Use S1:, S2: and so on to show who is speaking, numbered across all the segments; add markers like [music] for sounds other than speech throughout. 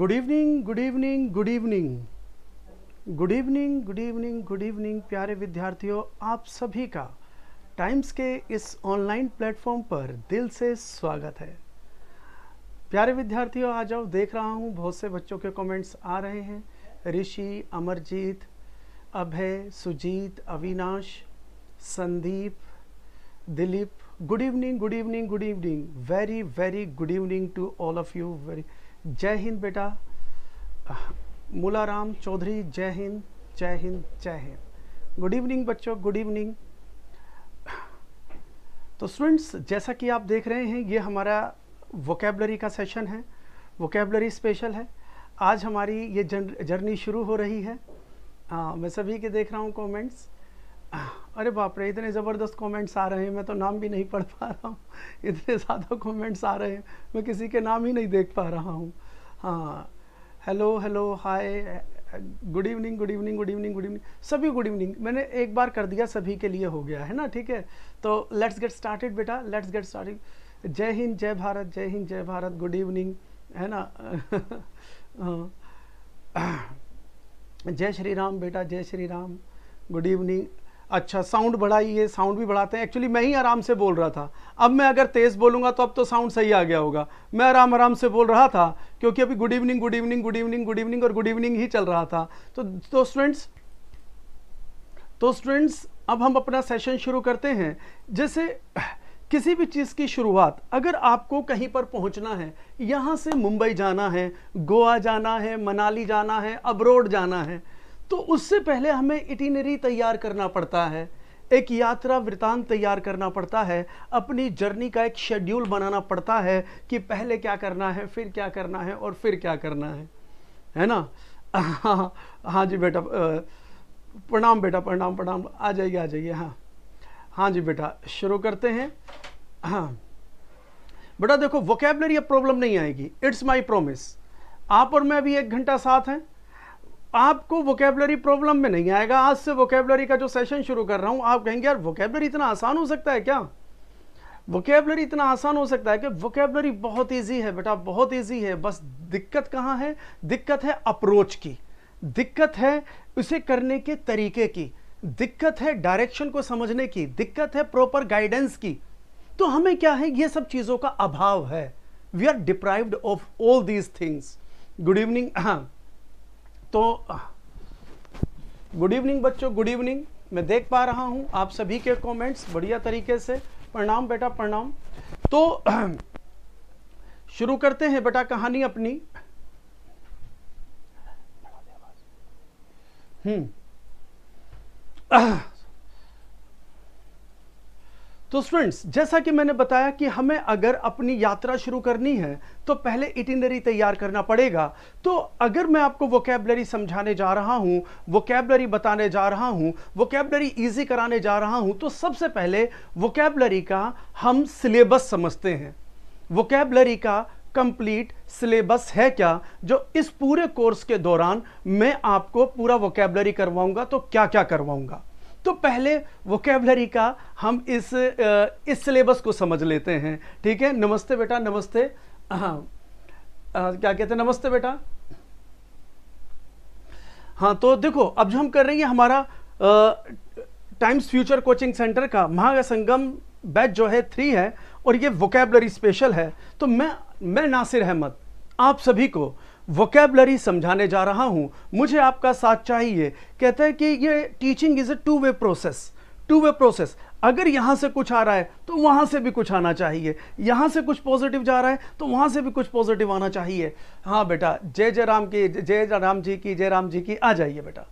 S1: Good evening good evening good evening good evening good evening good evening प्यारे विद्यार्थियों आप सभी का टाइम्स के इस ऑनलाइन प्लेटफॉर्म पर दिल से स्वागत है प्यारे विद्यार्थियों आ जाओ देख रहा हूँ बहुत से बच्चों के कमेंट्स आ रहे हैं Rishi Amarjeet Abhay Sujeet Avinash Sandeep Dilip good evening good evening good evening very very good evening to all of you very जय हिंद बेटा मूलाराम चौधरी जय हिंद जय हिंद जय हिंद गुड इवनिंग बच्चों गुड इवनिंग तो स्टूडेंट्स जैसा कि आप देख रहे हैं ये हमारा वोकेबलरी का सेशन है वोकेबलरी स्पेशल है आज हमारी ये जर्नी शुरू हो रही है आ, हाँ, मैं सभी के देख रहा हूँ कमेंट्स अरे बाप रे इतने ज़बरदस्त कमेंट्स आ रहे हैं मैं तो नाम भी नहीं पढ़ पा रहा हूँ इतने ज़्यादा कमेंट्स आ रहे हैं मैं किसी के नाम ही नहीं देख पा रहा हूँ हाँ hello hello hi good evening good evening good evening good evening सभी गुड इवनिंग मैंने एक बार कर दिया सभी के लिए हो गया है ना ठीक है तो लेट्स गेट स्टार्टेड बेटा लेट्स गेट स्टार्टेड जय हिंद जय भारत जय हिंद जय भारत गुड इवनिंग है ना [laughs] हाँ। [clears throat] जय श्री राम बेटा जय श्री राम गुड इवनिंग अच्छा साउंड बढ़ाइए साउंड भी बढ़ाते हैं एक्चुअली मैं ही आराम से बोल रहा था अब मैं अगर तेज़ बोलूँगा तो अब तो साउंड सही आ गया होगा मैं आराम आराम से बोल रहा था क्योंकि अभी good evening good evening good evening good evening और गुड इवनिंग ही चल रहा था तो दो स्टूडेंट्स तो स्टूडेंट्स तो अब हम अपना सेशन शुरू करते हैं जैसे किसी भी चीज़ की शुरुआत अगर आपको कहीं पर पहुंचना है यहाँ से मुंबई जाना है गोवा जाना है मनाली जाना है अब्रोड जाना है तो उससे पहले हमें इटिनरी तैयार करना पड़ता है एक यात्रा वृतांत तैयार करना पड़ता है अपनी जर्नी का एक शेड्यूल बनाना पड़ता है कि पहले क्या करना है फिर क्या करना है और फिर क्या करना है है ना [laughs] हाँ हाँ जी बेटा प्रणाम बेटा प्रणाम प्रणाम आ जाइए आ जाइए हाँ हाँ जी बेटा शुरू करते हैं हाँ बेटा देखो वोकेबलरी अब प्रॉब्लम नहीं आएगी इट्स माई प्रोमिस आप और मैं अभी एक घंटा साथ हैं आपको वोकेबलरी प्रॉब्लम में नहीं आएगा आज से वोकेबलरी का जो सेशन शुरू कर रहा हूं आप कहेंगे यार वोकेबलरी इतना आसान हो सकता है क्या वोकेबलरी इतना आसान हो सकता है कि वोकेबलरी बहुत ईजी है बेटा बहुत ईजी है बस दिक्कत कहाँ है दिक्कत है अप्रोच की दिक्कत है उसे करने के तरीके की दिक्कत है डायरेक्शन को समझने की दिक्कत है प्रॉपर गाइडेंस की तो हमें क्या है ये सब चीज़ों का अभाव है we are deprived of all these things good evening हाँ तो गुड इवनिंग बच्चों गुड इवनिंग मैं देख पा रहा हूं आप सभी के कमेंट्स बढ़िया तरीके से प्रणाम बेटा प्रणाम तो शुरू करते हैं बेटा कहानी अपनी हम्म तो स्टूडेंट्स जैसा कि मैंने बताया कि हमें अगर अपनी यात्रा शुरू करनी है तो पहले इटिनरी तैयार करना पड़ेगा तो अगर मैं आपको वोकेबलरी समझाने जा रहा हूँ वोकेबलरी बताने जा रहा हूँ वोकेबलरी इजी कराने जा रहा हूँ तो सबसे पहले वोकेबलरी का हम सिलेबस समझते हैं वोकेबलरी का कंप्लीट सिलेबस है क्या जो इस पूरे कोर्स के दौरान मैं आपको पूरा वोकेबलरी करवाऊंगा तो क्या क्या करवाऊंगा तो पहले वोकेबलरी का हम इस इस सिलेबस को समझ लेते हैं ठीक है नमस्ते बेटा नमस्ते हाँ क्या कहते हैं नमस्ते बेटा हाँ तो देखो अब जो हम कर रहे हैं हमारा टाइम्स फ्यूचर कोचिंग सेंटर का महासंगम बैच जो है थ्री है और ये वोकेबलरी स्पेशल है तो मैं मैं नासिर अहमद आप सभी को वोकेबलरी समझाने जा रहा हूँ मुझे आपका साथ चाहिए कहते हैं कि ये teaching is a two way process two way process अगर यहाँ से कुछ आ रहा है तो वहाँ से भी कुछ आना चाहिए यहाँ से कुछ पॉजिटिव जा रहा है तो वहाँ से भी कुछ पॉजिटिव आना चाहिए हाँ बेटा जय जय राम की जय जय राम जी की जय राम जी की आ जाइए बेटा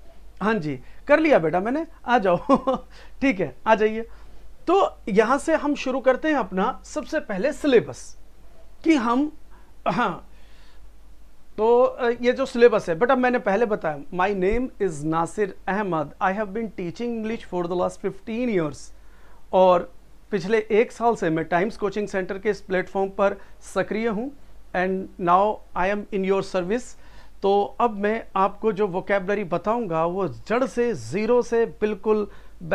S1: हाँ जी कर लिया बेटा मैंने आ जाओ [laughs] ठीक है आ जाइए तो यहाँ से हम शुरू करते हैं अपना सबसे पहले सिलेबस कि हम हाँ तो ये जो सिलेबस है बट अब मैंने पहले बताया my name is Nasir Ahmed I have been teaching English for the last fifteen years और पिछले एक साल से मैं टाइम्स कोचिंग सेंटर के इस प्लेटफॉर्म पर सक्रिय हूँ and now I am in your service तो अब मैं आपको जो वोकेबलरी बताऊंगा वो जड़ से ज़ीरो से बिल्कुल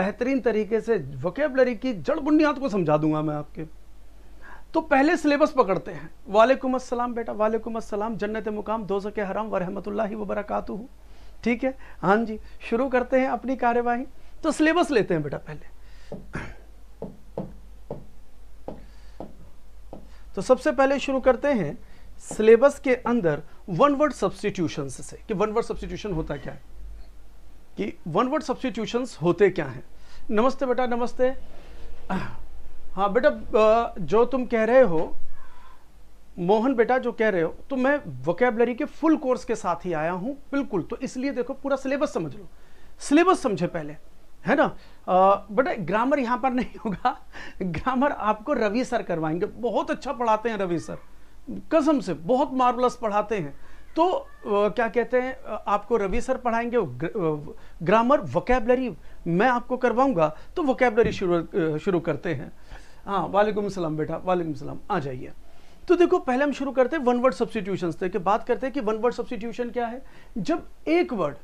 S1: बेहतरीन तरीके से वोकेबलरी की जड़ बुनियाद को समझा दूंगा मैं आपके तो पहले सिलेबस पकड़ते हैं वालेकुम अस्सलाम बेटा वालेकुम अस्सलाम जन्नत मुकाम दो सके हराम वरहमतुल्ला वबरकत ठीक है हाँ जी शुरू करते हैं अपनी कार्यवाही तो सिलेबस लेते हैं बेटा पहले तो सबसे पहले शुरू करते हैं सिलेबस के अंदर वन वर्ड सब्सटीट्यूशन से कि वन वर्ड सब्सटीट्यूशन होता क्या है कि वन वर्ड सब्सटीट्यूशन होते क्या हैं नमस्ते बेटा नमस्ते हाँ बेटा जो तुम कह रहे हो मोहन बेटा जो कह रहे हो तो मैं वोकेबलरी के फुल कोर्स के साथ ही आया हूँ बिल्कुल तो इसलिए देखो पूरा सिलेबस समझ लो सिलेबस समझे पहले है ना बेटा ग्रामर यहाँ पर नहीं होगा ग्रामर आपको रवि सर करवाएंगे बहुत अच्छा पढ़ाते हैं रवि सर कसम से बहुत मार्वलस पढ़ाते हैं तो क्या कहते हैं आपको रवि सर पढ़ाएंगे ग्रामर वोकेबलरी मैं आपको करवाऊंगा तो वोकेबलरी शुरू शुरू करते हैं हाँ वालेकुम सलाम बेटा वालेकुम सलाम आ जाइए तो देखो पहले हम शुरू करते हैं वन वर्ड सब्सटीट्यूशन से कि बात करते हैं कि वन वर्ड सब्सटीट्यूशन क्या है जब एक वर्ड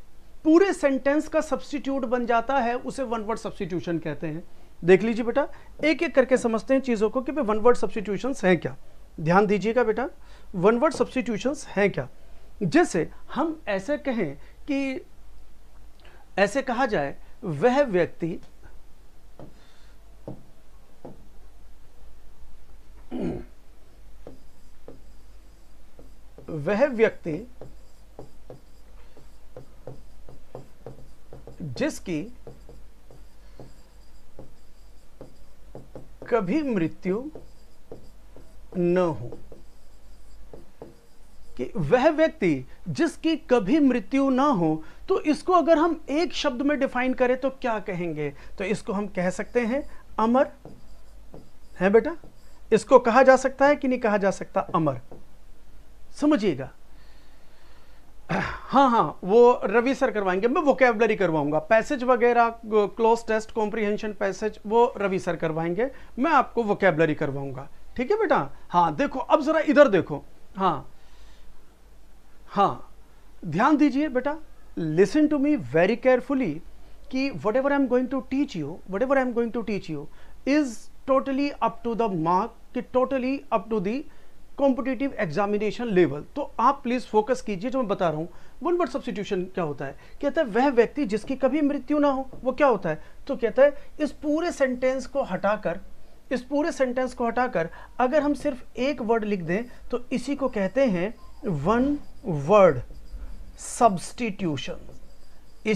S1: पूरे सेंटेंस का सब्सटीट्यूट बन जाता है उसे वन वर्ड सब्सटीट्यूशन कहते हैं देख लीजिए बेटा एक एक करके समझते हैं चीज़ों को कि भाई वन वर्ड सब्सटीट्यूशन है क्या ध्यान दीजिएगा बेटा वन वर्ड सब्सटीट्यूशन है क्या जैसे हम ऐसे कहें कि ऐसे कहा जाए वह व्यक्ति वह व्यक्ति जिसकी कभी मृत्यु न हो कि वह व्यक्ति जिसकी कभी मृत्यु ना हो तो इसको अगर हम एक शब्द में डिफाइन करें तो क्या कहेंगे तो इसको हम कह सकते हैं अमर है बेटा इसको कहा जा सकता है कि नहीं कहा जा सकता अमर समझिएगा हाँ हाँ वो रवि सर करवाएंगे मैं वोकेबलरी करवाऊंगा पैसेज वगैरह क्लोज टेस्ट कॉम्प्रिहेंशन पैसेज वो रवि सर करवाएंगे मैं आपको वोकेबलरी करवाऊंगा ठीक है बेटा हाँ देखो अब जरा इधर देखो हाँ हाँ ध्यान दीजिए बेटा listen to me very carefully कि whatever I am going to teach you whatever I am going to teach you is totally up to the mark कि totally up to the competitive examination level तो आप please focus कीजिए जो मैं बता रहा हूँ one word substitution क्या होता है कहता है वह व्यक्ति जिसकी कभी मृत्यु ना हो वो क्या होता है तो कहता है इस पूरे सेंटेंस को हटाकर इस पूरे सेंटेंस को हटाकर अगर हम सिर्फ एक वर्ड लिख दें तो इसी को कहते हैं वन वर्ड सब्सटीट्यूशन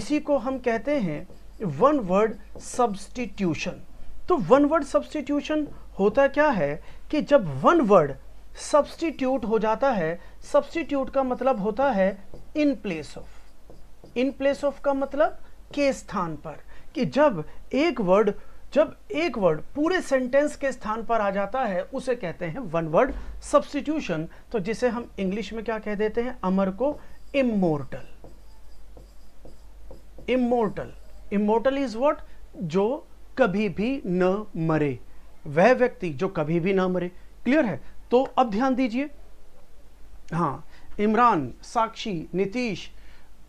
S1: इसी को हम कहते हैं वन वर्ड सब्सटीट्यूशन तो वन वर्ड सब्सटीट्यूशन होता क्या है कि जब वन वर्ड सब्सटीट्यूट हो जाता है सब्सटीट्यूट का मतलब होता है in place of in place of का मतलब के स्थान पर कि जब एक वर्ड जब एक वर्ड पूरे सेंटेंस के स्थान पर आ जाता है उसे कहते हैं वन वर्ड सब्सटीट्यूशन तो जिसे हम इंग्लिश में क्या कह देते हैं अमर को immortal immortal immortal is what जो कभी भी न मरे वह व्यक्ति जो कभी भी ना मरे क्लियर है तो अब ध्यान दीजिए हाँ इमरान साक्षी नीतीश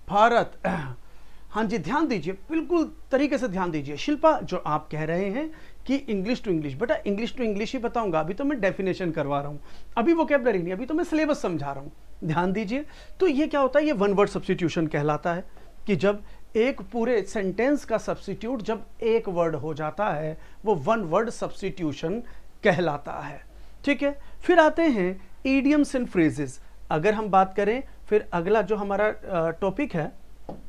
S1: भारत हाँ जी ध्यान दीजिए बिल्कुल तरीके से ध्यान दीजिए शिल्पा जो आप कह रहे हैं कि इंग्लिश टू इंग्लिश बेटा इंग्लिश टू इंग्लिश ही बताऊंगा अभी तो मैं डेफिनेशन करवा रहा हूँ अभी कैबलरी नहीं अभी तो मैं सिलेबस समझा रहा हूँ ध्यान दीजिए तो ये क्या होता है ये वन वर्ड सब्सटीट्यूशन कहलाता है कि जब एक पूरे सेंटेंस का सब्सिट्यूट जब एक वर्ड हो जाता है वो वन वर्ड सब्सिट्यूशन कहलाता है ठीक है फिर आते हैं ईडियम्स एंड फ्रेजेस अगर हम बात करें फिर अगला जो हमारा टॉपिक है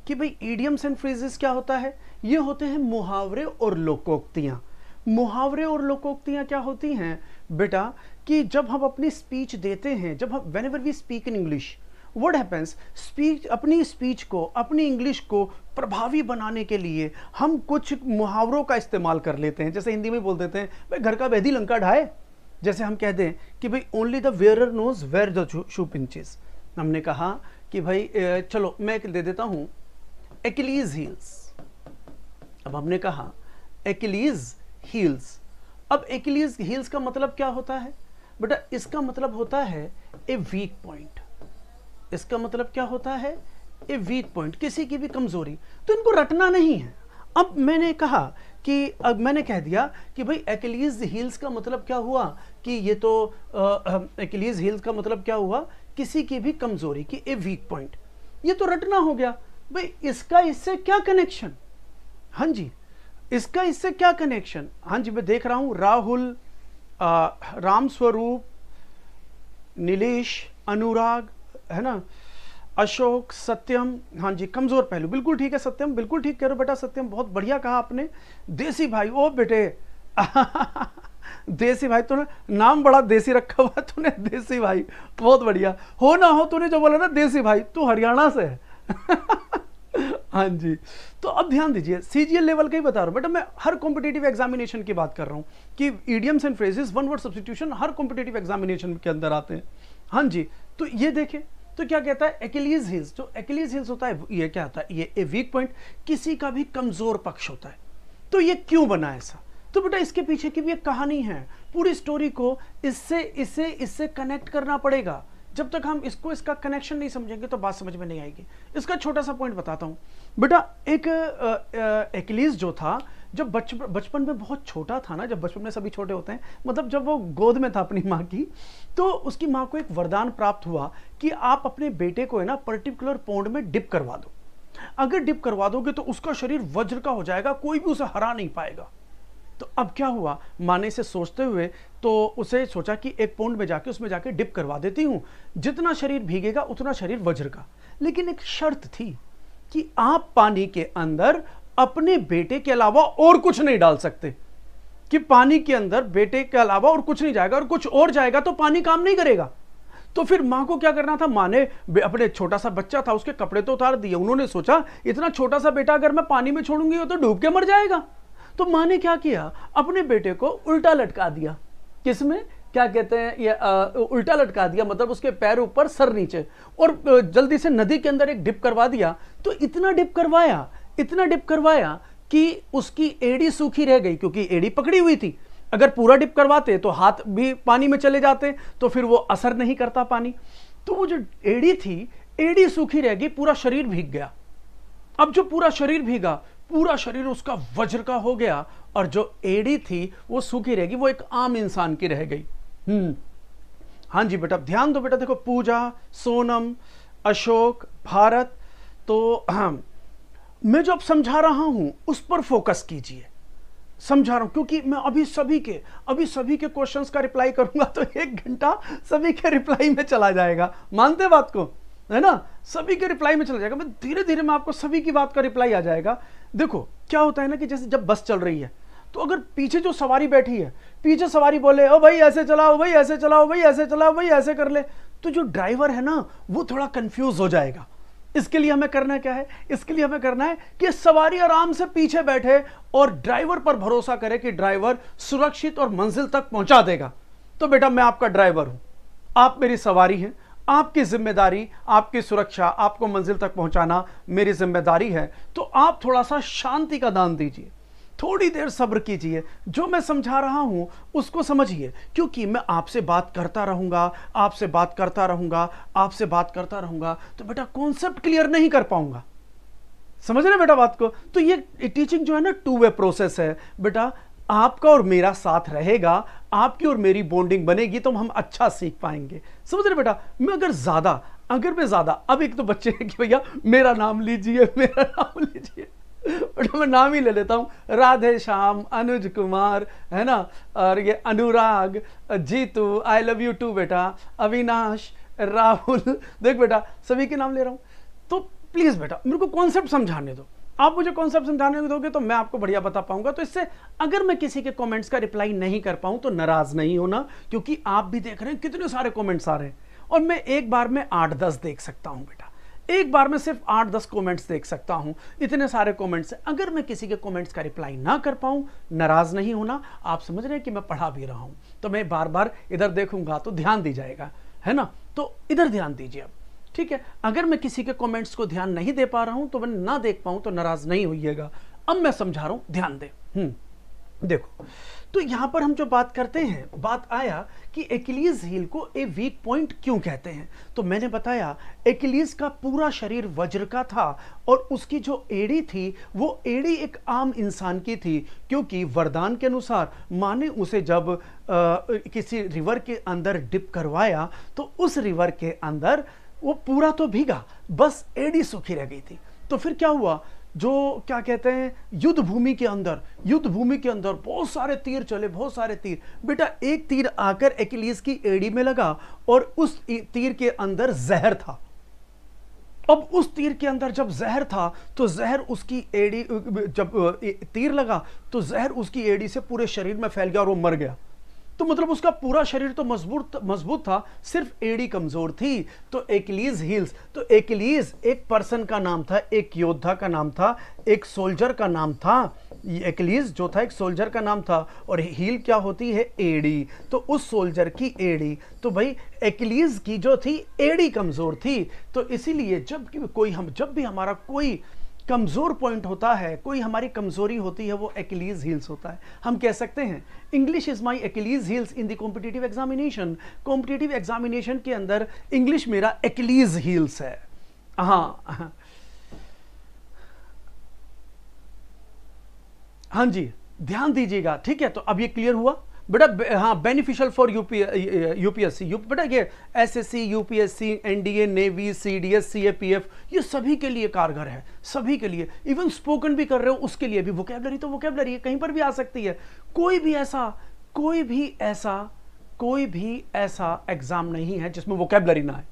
S1: कि भाई ईडियम्स एंड फ्रेजेस क्या होता है ये होते हैं मुहावरे और लोकोक्तियाँ मुहावरे और लोकोक्तियाँ क्या होती हैं बेटा कि जब हम अपनी स्पीच देते हैं जब हम whenever we speak in English what happens speech अपनी स्पीच को अपनी इंग्लिश को प्रभावी बनाने के लिए हम कुछ मुहावरों का इस्तेमाल कर लेते हैं जैसे हिंदी में बोल देते हैं भाई घर का वैधी लंका ढाए जैसे हम कह दें कि भाई only the wearer knows where the shoe pinches हमने कहा कि भाई चलो मैं दे देता हूँ एक्लीज हील्स अब हमने कहा एक्लीज हील्स अब एक्लीज हील्स का मतलब क्या होता है बेटा इसका मतलब होता है ए वीक पॉइंट इसका मतलब क्या होता है ए वीक पॉइंट किसी की भी कमजोरी तो इनको रटना नहीं है अब मैंने कहा कि अब मैंने कह दिया कि भाई एकिलीज हील्स का मतलब क्या हुआ कि ये तो एकिलीज हील्स का मतलब क्या हुआ किसी की भी कमजोरी की ए वीक पॉइंट ये तो रटना हो गया भाई इसका इससे क्या कनेक्शन हाँ जी इसका इससे क्या कनेक्शन हाँ जी मैं देख रहा हूँ राहुल रामस्वरूप स्वरूप नीलेश अनुराग है ना अशोक सत्यम हाँ जी कमज़ोर पहलू बिल्कुल ठीक है सत्यम बिल्कुल ठीक कह रहे हो बेटा सत्यम बहुत बढ़िया कहा आपने देसी भाई ओ बेटे [laughs] देसी भाई तूने नाम बड़ा देसी रखा हुआ तूने देसी भाई बहुत बढ़िया हो ना हो तूने जो बोला ना देसी भाई तू हरियाणा से है [laughs] हाँ जी तो अब ध्यान दीजिए सीजीएल लेवल का ही बता रहा हूँ बेटा मैं हर कॉम्पिटेटिव एग्जामिनेशन की बात कर रहा हूँ कि idioms and phrases one word substitution हर कॉम्पिटेटिव एग्जामिनेशन के अंदर आते हैं हाँ जी तो ये देखें तो क्या कहता है एकेलीज हिल्स जो एकेलीज हिल्स होता है ये क्या होता है ये ए वीक पॉइंट किसी का भी कमजोर पक्ष होता है तो ये क्यों बना ऐसा तो बेटा इसके पीछे की भी एक कहानी है पूरी स्टोरी को इससे इसे इससे कनेक्ट करना पड़ेगा जब तक हम इसको इसका कनेक्शन नहीं समझेंगे तो बात समझ में नहीं आएगी इसका छोटा सा पॉइंट बताता हूँ बेटा एक एक्लीस जो था जब बच बचपन में बहुत छोटा था ना जब बचपन में सभी छोटे होते हैं मतलब जब वो गोद में था अपनी माँ की तो उसकी माँ को एक वरदान प्राप्त हुआ कि आप अपने बेटे को है ना पर्टिकुलर पौंड में डिप करवा दो अगर डिप करवा दोगे तो उसका शरीर वज्र का हो जाएगा कोई भी उसे हरा नहीं पाएगा तो अब क्या हुआ माने से सोचते हुए तो उसे सोचा कि एक पौंड में जाके उसमें जाके डिप करवा देती हूँ जितना शरीर भीगेगा उतना शरीर वज्र का लेकिन एक शर्त थी कि आप पानी के अंदर अपने बेटे के अलावा और कुछ नहीं डाल सकते कि पानी के अंदर बेटे के अलावा और कुछ नहीं जाएगा और कुछ और जाएगा तो पानी काम नहीं करेगा तो फिर माँ को क्या करना था माँ ने अपने छोटा सा बच्चा था उसके कपड़े तो उतार दिए उन्होंने सोचा इतना छोटा सा बेटा अगर मैं पानी में छोड़ूंगी तो डूब के मर जाएगा तो माँ ने क्या किया अपने बेटे को उल्टा लटका दिया किसमें क्या कहते हैं ये आ, उल्टा लटका दिया मतलब उसके पैर ऊपर सर नीचे और जल्दी से नदी के अंदर एक डिप करवा दिया तो इतना डिप करवाया इतना डिप करवाया कि उसकी एड़ी सूखी रह गई क्योंकि एड़ी पकड़ी हुई थी अगर पूरा डिप करवाते तो हाथ भी पानी में चले जाते तो फिर वो असर नहीं करता पानी तो वो जो एड़ी थी एड़ी सूखी रह गई पूरा शरीर भीग गया अब जो पूरा शरीर भीगा पूरा शरीर उसका वज्र का हो गया और जो एड़ी थी वो सूखी रहेगी वो एक आम इंसान की रह गई हम्म हाँ जी बेटा ध्यान दो बेटा देखो पूजा सोनम अशोक भारत तो मैं जो अब समझा रहा हूं उस पर फोकस कीजिए समझा रहा हूं क्योंकि मैं अभी सभी के अभी सभी के क्वेश्चंस का रिप्लाई करूंगा तो एक घंटा सभी के रिप्लाई में चला जाएगा मानते बात को है ना सभी के रिप्लाई में चला जाएगा मैं मतलब धीरे धीरे में आपको सभी की बात का रिप्लाई आ जाएगा देखो क्या होता है ना कि जैसे जब बस चल रही है तो अगर पीछे जो सवारी बैठी है पीछे सवारी बोले ओ भाई ऐसे चलाओ भाई ऐसे चलाओ भाई ऐसे चलाओ भाई ऐसे कर ले तो जो ड्राइवर है ना वो थोड़ा कंफ्यूज हो जाएगा इसके लिए हमें करना क्या है इसके लिए हमें करना है कि सवारी आराम से पीछे बैठे और ड्राइवर पर भरोसा करे कि ड्राइवर सुरक्षित और मंजिल तक पहुंचा देगा तो बेटा मैं आपका ड्राइवर हूं आप मेरी सवारी हैं आपकी जिम्मेदारी आपकी सुरक्षा आपको मंजिल तक पहुंचाना मेरी जिम्मेदारी है तो आप थोड़ा सा शांति का दान दीजिए थोड़ी देर सब्र कीजिए जो मैं समझा रहा हूँ उसको समझिए क्योंकि मैं आपसे बात करता रहूँगा आपसे बात करता रहूँगा आपसे बात करता रहूँगा तो बेटा कॉन्सेप्ट क्लियर नहीं कर पाऊँगा समझ रहे बेटा बात को तो ये टीचिंग जो है ना टू वे प्रोसेस है बेटा आपका और मेरा साथ रहेगा आपकी और मेरी बॉन्डिंग बनेगी तो हम अच्छा सीख पाएंगे समझ रहे बेटा मैं अगर ज़्यादा अगर मैं ज़्यादा अब एक तो बच्चे हैं कि भैया मेरा नाम लीजिए मेरा नाम लीजिए बट मैं नाम ही ले लेता हूँ राधे श्याम अनुज कुमार है ना और ये Anurag Jitu I love you too बेटा अविनाश राहुल देख बेटा सभी के नाम ले रहा हूँ तो प्लीज़ बेटा मेरे को कॉन्सेप्ट समझाने दो आप मुझे कॉन्सेप्ट समझाने को दोगे तो मैं आपको बढ़िया बता पाऊंगा तो इससे अगर मैं किसी के कमेंट्स का रिप्लाई नहीं कर पाऊं तो नाराज नहीं होना क्योंकि आप भी देख रहे हैं कितने सारे कमेंट्स आ रहे हैं और मैं एक बार में आठ दस देख सकता हूं बेटा एक बार में सिर्फ आठ दस कमेंट्स देख सकता हूं इतने सारे कॉमेंट्स अगर मैं किसी के कॉमेंट्स का रिप्लाई ना कर पाऊं नाराज नहीं होना आप समझ रहे हैं कि मैं पढ़ा भी रहा हूं तो मैं बार बार इधर देखूंगा तो ध्यान दी जाएगा है ना तो इधर ध्यान दीजिए आप ठीक है अगर मैं किसी के कमेंट्स को ध्यान नहीं दे पा रहा हूं तो मैं ना देख पाऊं तो नाराज नहीं होइएगा अब मैं समझा रहा हूं ध्यान दे हम्म, देखो तो यहां पर हम जो बात करते हैं बात आया कि एकिलीज हील को ए वीक पॉइंट क्यों कहते हैं तो मैंने बताया एकिलीज का पूरा शरीर वज्र का था और उसकी जो एड़ी थी वो एड़ी एक आम इंसान की थी क्योंकि वरदान के अनुसार माँ ने उसे जब आ, किसी रिवर के अंदर डिप करवाया तो उस रिवर के अंदर वो पूरा तो भीगा बस एडी सूखी रह गई थी तो फिर क्या हुआ जो क्या कहते हैं युद्ध भूमि के अंदर युद्ध भूमि के अंदर बहुत सारे तीर चले बहुत सारे तीर बेटा एक तीर आकर एकिलीस की एड़ी में लगा और उस तीर के अंदर जहर था अब उस तीर के अंदर जब जहर था तो जहर उसकी एड़ी जब तीर लगा तो जहर उसकी एड़ी से पूरे शरीर में फैल गया और वो मर गया तो मतलब उसका पूरा शरीर तो मजबूत मजबूत था सिर्फ एडी कमजोर थी तो एकलीज हिल्स तो एकलीज एक पर्सन का नाम था एक योद्धा का नाम था एक सोल्जर का नाम था एकलीज जो था एक सोल्जर का नाम था और हील क्या होती है एडी तो उस सोल्जर की एडी तो भाई एकलीज की जो थी एडी कमज़ोर थी तो इसीलिए जब कोई हम जब भी हमारा कोई कमज़ोर पॉइंट होता है कोई हमारी कमज़ोरी होती है वो एकिलीज हील्स होता है हम कह सकते हैं English is my Achilles heels in the competitive examination competitive examination के अंदर इंग्लिश मेरा एक्लीज हील्स है हाँ हाँ जी ध्यान दीजिएगा ठीक है तो अब ये क्लियर हुआ बेटा हाँ beneficial for UP UPSC you बेटा ये SSC UPSC NDA navy CDS CAPF ये सभी के लिए कारगर है सभी के लिए इवन स्पोकन भी कर रहे हो उसके लिए भी वोकेबलरी तो वोकेबलरी है कहीं पर भी आ सकती है कोई भी ऐसा कोई भी ऐसा कोई भी ऐसा एग्जाम नहीं है जिसमें वोकेबलरी ना आए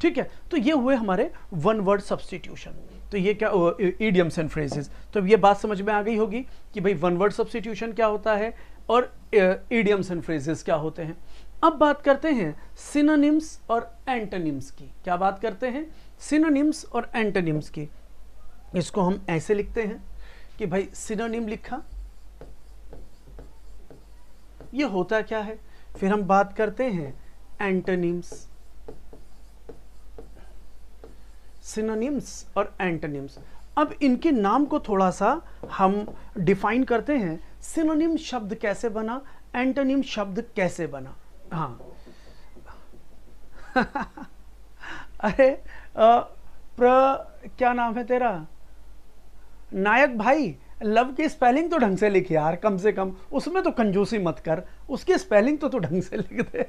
S1: ठीक है तो ये हुए हमारे वन वर्ड सब्सटीट्यूशन तो ये क्या ईडियम्स एंड फ्रेजेस तो ये बात समझ में आ गई होगी कि भाई वन वर्ड सब्सटीट्यूशन क्या होता है और ईडियम्स एंड फ्रेजेस क्या होते हैं अब बात करते हैं सिनोनिम्स और एंटोनिम्स की क्या बात करते हैं सिनोनिम्स और एंटोनिम्स की इसको हम ऐसे लिखते हैं कि भाई सिनोनिम लिखा ये होता क्या है फिर हम बात करते हैं एंटोनिम्स सिनोनिम्स और एंटोनिम्स अब इनके नाम को थोड़ा सा हम डिफाइन करते हैं सिनोनिम शब्द कैसे बना एंटोनिम शब्द कैसे बना हाँ [laughs] अरे आ, प्र क्या नाम है तेरा नायक भाई लव की स्पेलिंग तो ढंग से लिख यार कम से कम उसमें तो कंजूसी मत कर उसकी स्पेलिंग तो तू ढंग से लिख दे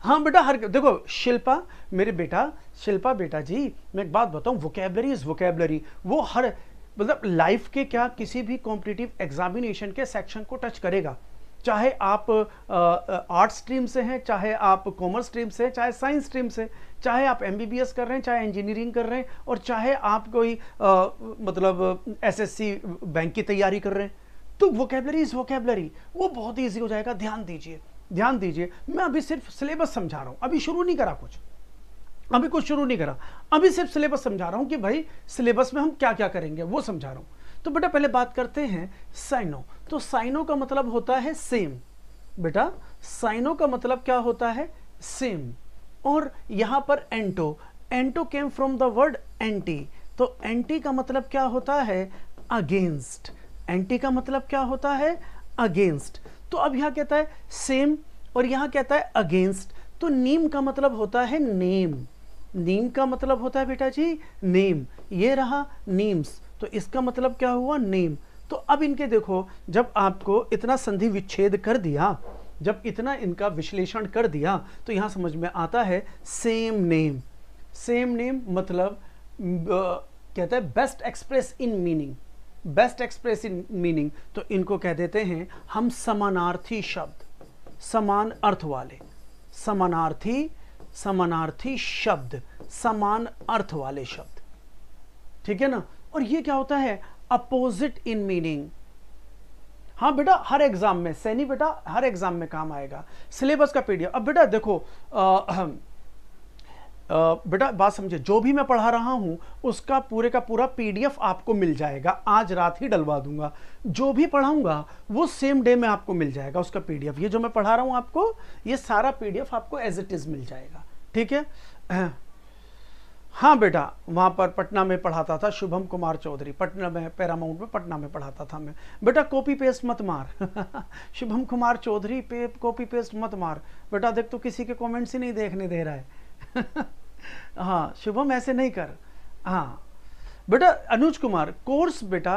S1: हाँ बेटा हर देखो शिल्पा मेरे बेटा शिल्पा बेटा जी मैं एक बात बताऊँ वोकेबलरी इज़ वोकेबलरी वो हर मतलब लाइफ के क्या किसी भी कॉम्पिटिटिव एग्जामिनेशन के सेक्शन को टच करेगा चाहे आप आर्ट स्ट्रीम से हैं चाहे आप कॉमर्स स्ट्रीम से चाहे साइंस स्ट्रीम से चाहे आप एम कर रहे हैं चाहे इंजीनियरिंग कर रहे हैं और चाहे आप कोई आ, मतलब एसएससी बैंक की तैयारी कर रहे हैं तो वोकेबलरी इज़ वोकेबलरी वो बहुत ईजी हो जाएगा ध्यान दीजिए ध्यान दीजिए मैं अभी सिर्फ सिलेबस समझा रहा हूं अभी शुरू नहीं करा कुछ अभी कुछ शुरू नहीं करा अभी सिर्फ सिलेबस समझा रहा हूं कि भाई सिलेबस में हम क्या क्या करेंगे वो समझा रहा हूं तो बेटा पहले बात करते हैं साइनो तो साइनो का मतलब होता है सेम बेटा साइनो का मतलब क्या होता है सेम और यहां पर anto anto came from the word anti तो एंटी का मतलब क्या होता है अगेंस्ट एंटी का मतलब क्या होता है अगेंस्ट तो अब यहां कहता है सेम और यहां कहता है अगेंस्ट तो नीम का मतलब होता है नेम नीम का मतलब होता है बेटा जी नेम ये रहा नीम्स तो इसका मतलब क्या हुआ नेम तो अब इनके देखो जब आपको इतना संधि विच्छेद कर दिया जब इतना इनका विश्लेषण कर दिया तो यहां समझ में आता है सेम नेम सेम नेम मतलब कहता है best express in meaning best express in meaning तो इनको कह देते हैं हम समानार्थी शब्द समान अर्थ वाले समानार्थी समानार्थी शब्द समान अर्थ वाले शब्द ठीक है ना और ये क्या होता है अपोजिट इन मीनिंग हाँ बेटा हर एग्जाम में सैनी बेटा हर एग्जाम में काम आएगा सिलेबस का पीडीएफ अब बेटा देखो आ, बेटा बात समझे जो भी मैं पढ़ा रहा हूँ उसका पूरे का पूरा पीडीएफ आपको मिल जाएगा आज रात ही डलवा दूंगा जो भी पढ़ाऊंगा वो सेम डे में आपको मिल जाएगा उसका पीडीएफ ये जो मैं पढ़ा रहा हूँ आपको ये सारा पीडीएफ आपको एज इट इज़ मिल जाएगा ठीक है [clears throat] हाँ बेटा वहाँ पर पटना में पढ़ाता था शुभम कुमार चौधरी पटना में पैरामाउंट में पटना में पढ़ाता था मैं बेटा कॉपी पेस्ट मत मार [laughs] शुभम कुमार चौधरी पे कॉपी पेस्ट मत मार बेटा देख तो किसी के कमेंट्स ही नहीं देखने दे रहा है [laughs] हाँ शुभम ऐसे नहीं कर हाँ बेटा अनुज कुमार कोर्स बेटा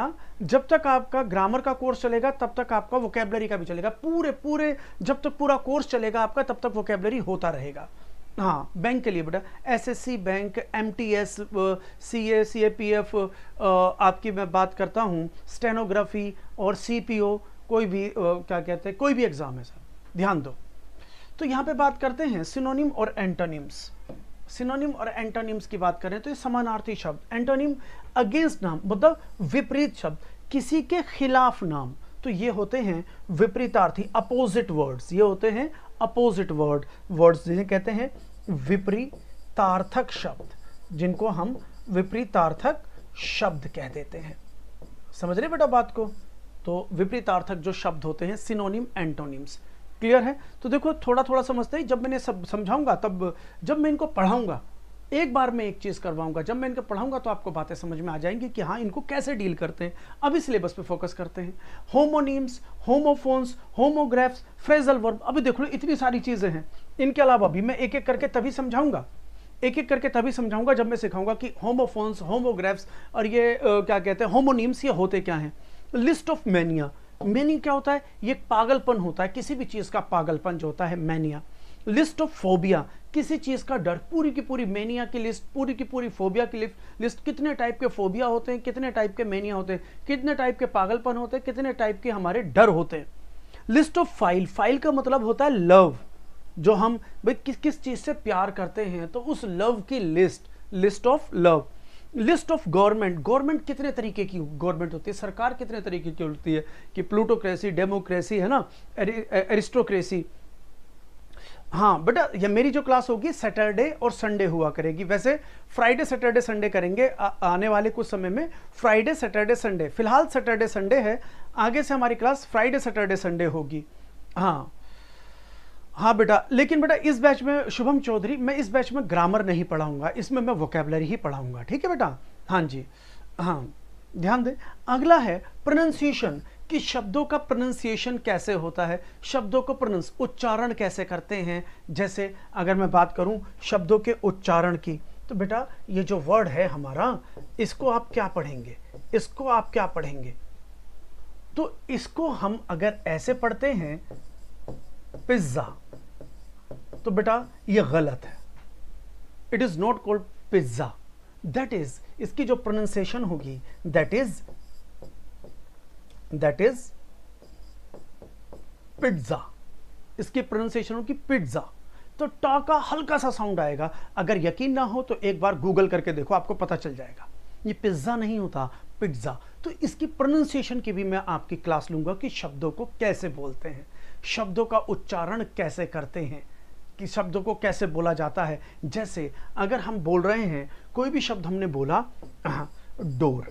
S1: जब तक आपका ग्रामर का कोर्स चलेगा तब तक आपका वोकेबलरी का भी चलेगा पूरे पूरे जब तक पूरा कोर्स चलेगा आपका तब तक वोकेबलरी होता रहेगा हाँ बैंक के लिए बेटा SSC bank MTS CA CAPF आपकी मैं बात करता हूँ स्टेनोग्राफी और सीपीओ कोई भी आ, क्या कहते हैं कोई भी एग्ज़ाम है सर ध्यान दो तो यहाँ पे बात करते हैं सिनोनिम और एंटोनिम्स सिनोनिम और एंटोनिम्स की बात करें तो ये समानार्थी शब्द एंटोनिम अगेंस्ट नाम मतलब विपरीत शब्द किसी के खिलाफ नाम तो ये होते हैं विपरीतार्थी अपोजिट वर्ड्स ये होते हैं अपोजिट वर्ड वर्ड्स जिन्हें कहते हैं विपरीतार्थक शब्द जिनको हम विपरीतार्थक शब्द कह देते हैं समझ रहे बेटा बात को तो विपरीतार्थक जो शब्द होते हैं सिनोनिम एंटोनिम्स क्लियर है तो देखो थोड़ा थोड़ा समझते हैं जब मैंने सब समझाऊंगा तब जब मैं इनको पढ़ाऊंगा एक बार मैं एक चीज़ करवाऊंगा जब मैं इनको पढ़ाऊंगा तो आपको बातें समझ में आ जाएंगी कि हाँ इनको कैसे डील करते हैं अभी सिलेबस पे फोकस करते हैं homonyms homophones homographs phrasal verb अभी देख लो इतनी सारी चीज़ें हैं इनके अलावा भी मैं एक एक करके तभी समझाऊंगा एक एक करके तभी समझाऊंगा जब मैं सिखाऊंगा कि होमोफोन्स होमोग्राफ्स और ये क्या कहते हैं होमोनीम्स ये होते क्या हैं लिस्ट ऑफ मैनिया मेनी क्या होता है ये पागलपन होता है किसी भी चीज़ का पागलपन जो होता है मैनिया लिस्ट ऑफ फोबिया किसी चीज़ का डर पूरी की पूरी मेनिया की लिस्ट पूरी की पूरी फोबिया की लिस्ट कितने टाइप के फोबिया होते हैं कितने टाइप के मेनिया होते हैं कितने टाइप के पागलपन होते हैं कितने टाइप के हमारे डर होते हैं लिस्ट ऑफ फाइल फाइल का मतलब होता है लव जो हम भाई किस किस चीज़ से प्यार करते हैं तो उस लव की list list of love list of government government कितने तरीके की गवर्नमेंट होती है सरकार कितने तरीके की होती है कि प्लूटोक्रेसी डेमोक्रेसी है ना एरिस्टोक्रेसी हाँ बेटा ये मेरी जो क्लास होगी सैटरडे और संडे हुआ करेगी वैसे फ्राइडे सैटरडे संडे करेंगे आ, आने वाले कुछ समय में फ्राइडे सैटरडे संडे फिलहाल सैटरडे संडे है आगे से हमारी क्लास फ्राइडे सैटरडे संडे होगी हाँ हाँ बेटा लेकिन बेटा इस बैच में शुभम चौधरी मैं इस बैच में ग्रामर नहीं पढ़ाऊंगा इसमें मैं वोकेबलरी ही पढ़ाऊंगा ठीक है बेटा हाँ जी हाँ ध्यान दें अगला है प्रोनाउंसिएशन कि शब्दों का प्रोनाउंसिएशन कैसे होता है शब्दों को प्रोनाउंस उच्चारण कैसे करते हैं जैसे अगर मैं बात करूं शब्दों के उच्चारण की तो बेटा ये जो वर्ड है हमारा इसको आप क्या पढ़ेंगे इसको आप क्या पढ़ेंगे तो इसको हम अगर ऐसे पढ़ते हैं पिज्जा तो बेटा ये गलत है it is not called pizza that is इसकी जो प्रोनाउंसिएशन होगी that is that is pizza इसकी प्रोनाउंसिएशन होगी पिज्जा तो टा का हल्का सा साउंड आएगा अगर यकीन ना हो तो एक बार गूगल करके देखो आपको पता चल जाएगा ये पिज्ज़ा नहीं होता पिज्ज़ा तो इसकी प्रोनाउंसिएशन की भी मैं आपकी क्लास लूंगा कि शब्दों को कैसे बोलते हैं शब्दों का उच्चारण कैसे करते हैं कि शब्दों को कैसे बोला जाता है जैसे अगर हम बोल रहे हैं कोई भी शब्द हमने बोला [clears throat] डोर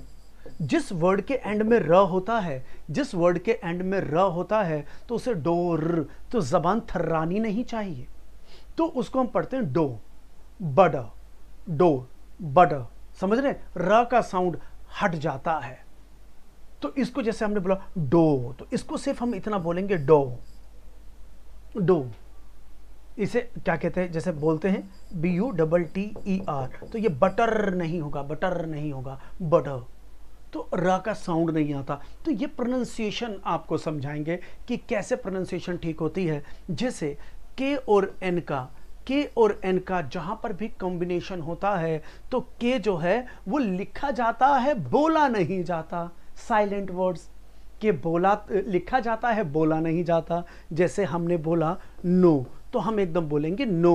S1: जिस वर्ड के एंड में र होता है जिस वर्ड के एंड में र होता है तो उसे डोर तो जबान थर्रानी नहीं चाहिए तो उसको हम पढ़ते हैं डो बड डो बड समझ रहे र का साउंड हट जाता है तो इसको जैसे हमने बोला डो तो इसको सिर्फ हम इतना बोलेंगे डो डो इसे क्या कहते हैं जैसे बोलते हैं B U double T E R तो ये बटर नहीं होगा बटर नहीं होगा बटर तो र का साउंड नहीं आता तो ये प्रोनंसिएशन आपको समझाएंगे कि कैसे प्रोनंसिएशन ठीक होती है जैसे के और एन का के और एन का जहाँ पर भी कॉम्बिनेशन होता है तो के जो है वो लिखा जाता है बोला नहीं जाता साइलेंट वर्ड्स कि बोला लिखा जाता है बोला नहीं जाता जैसे हमने बोला नो तो हम एकदम बोलेंगे नो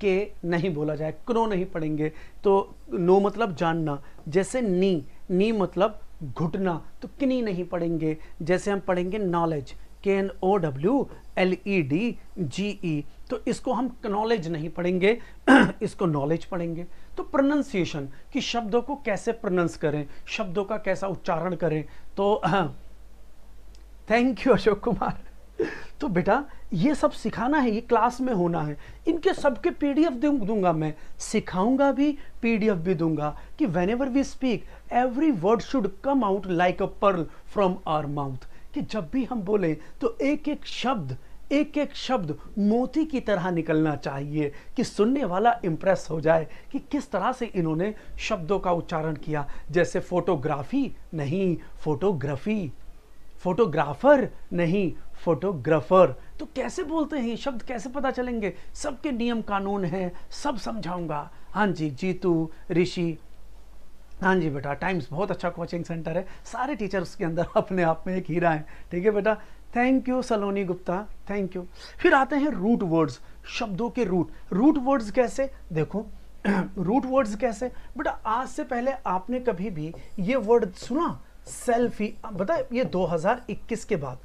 S1: के नहीं बोला जाए क्रो नहीं पढ़ेंगे तो नो मतलब जानना जैसे नी नी मतलब घुटना तो किनी नहीं पढ़ेंगे जैसे हम पढ़ेंगे नॉलेज के N O W L E D G E तो इसको हम नॉलेज नहीं पढ़ेंगे [clears throat] इसको नॉलेज पढ़ेंगे तो प्रोनंसिएशन कि शब्दों को कैसे प्रोनंस करें शब्दों का कैसा उच्चारण करें तो [clears throat] थैंक यू अशोक कुमार तो बेटा ये सब सिखाना है ये क्लास में होना है इनके सबके पीडीएफ दूंगा मैं सिखाऊंगा भी पीडीएफ भी दूंगा कि whenever we speak every word should come out like a pearl from our mouth कि जब भी हम बोले तो एक एक शब्द एक एक शब्द मोती की तरह निकलना चाहिए कि सुनने वाला इम्प्रेस हो जाए कि किस तरह से इन्होंने शब्दों का उच्चारण किया जैसे फोटोग्राफी नहीं फोटोग्राफी फोटोग्राफर नहीं फोटोग्राफर तो कैसे बोलते हैं ये शब्द कैसे पता चलेंगे सबके नियम कानून हैं सब समझाऊंगा हाँ जी जीतू ऋषि हाँ जी बेटा टाइम्स बहुत अच्छा कोचिंग सेंटर है सारे टीचर उसके अंदर [laughs] अपने आप में एक हीरा है ठीक है बेटा thank you Saloni Gupta thank you फिर आते हैं रूट वर्ड्स शब्दों के रूट रूट वर्ड्स कैसे देखो रूट [clears throat] वर्ड्स कैसे बेटा आज से पहले आपने कभी भी ये वर्ड सुना सेल्फी बताए ये 2021 के बाद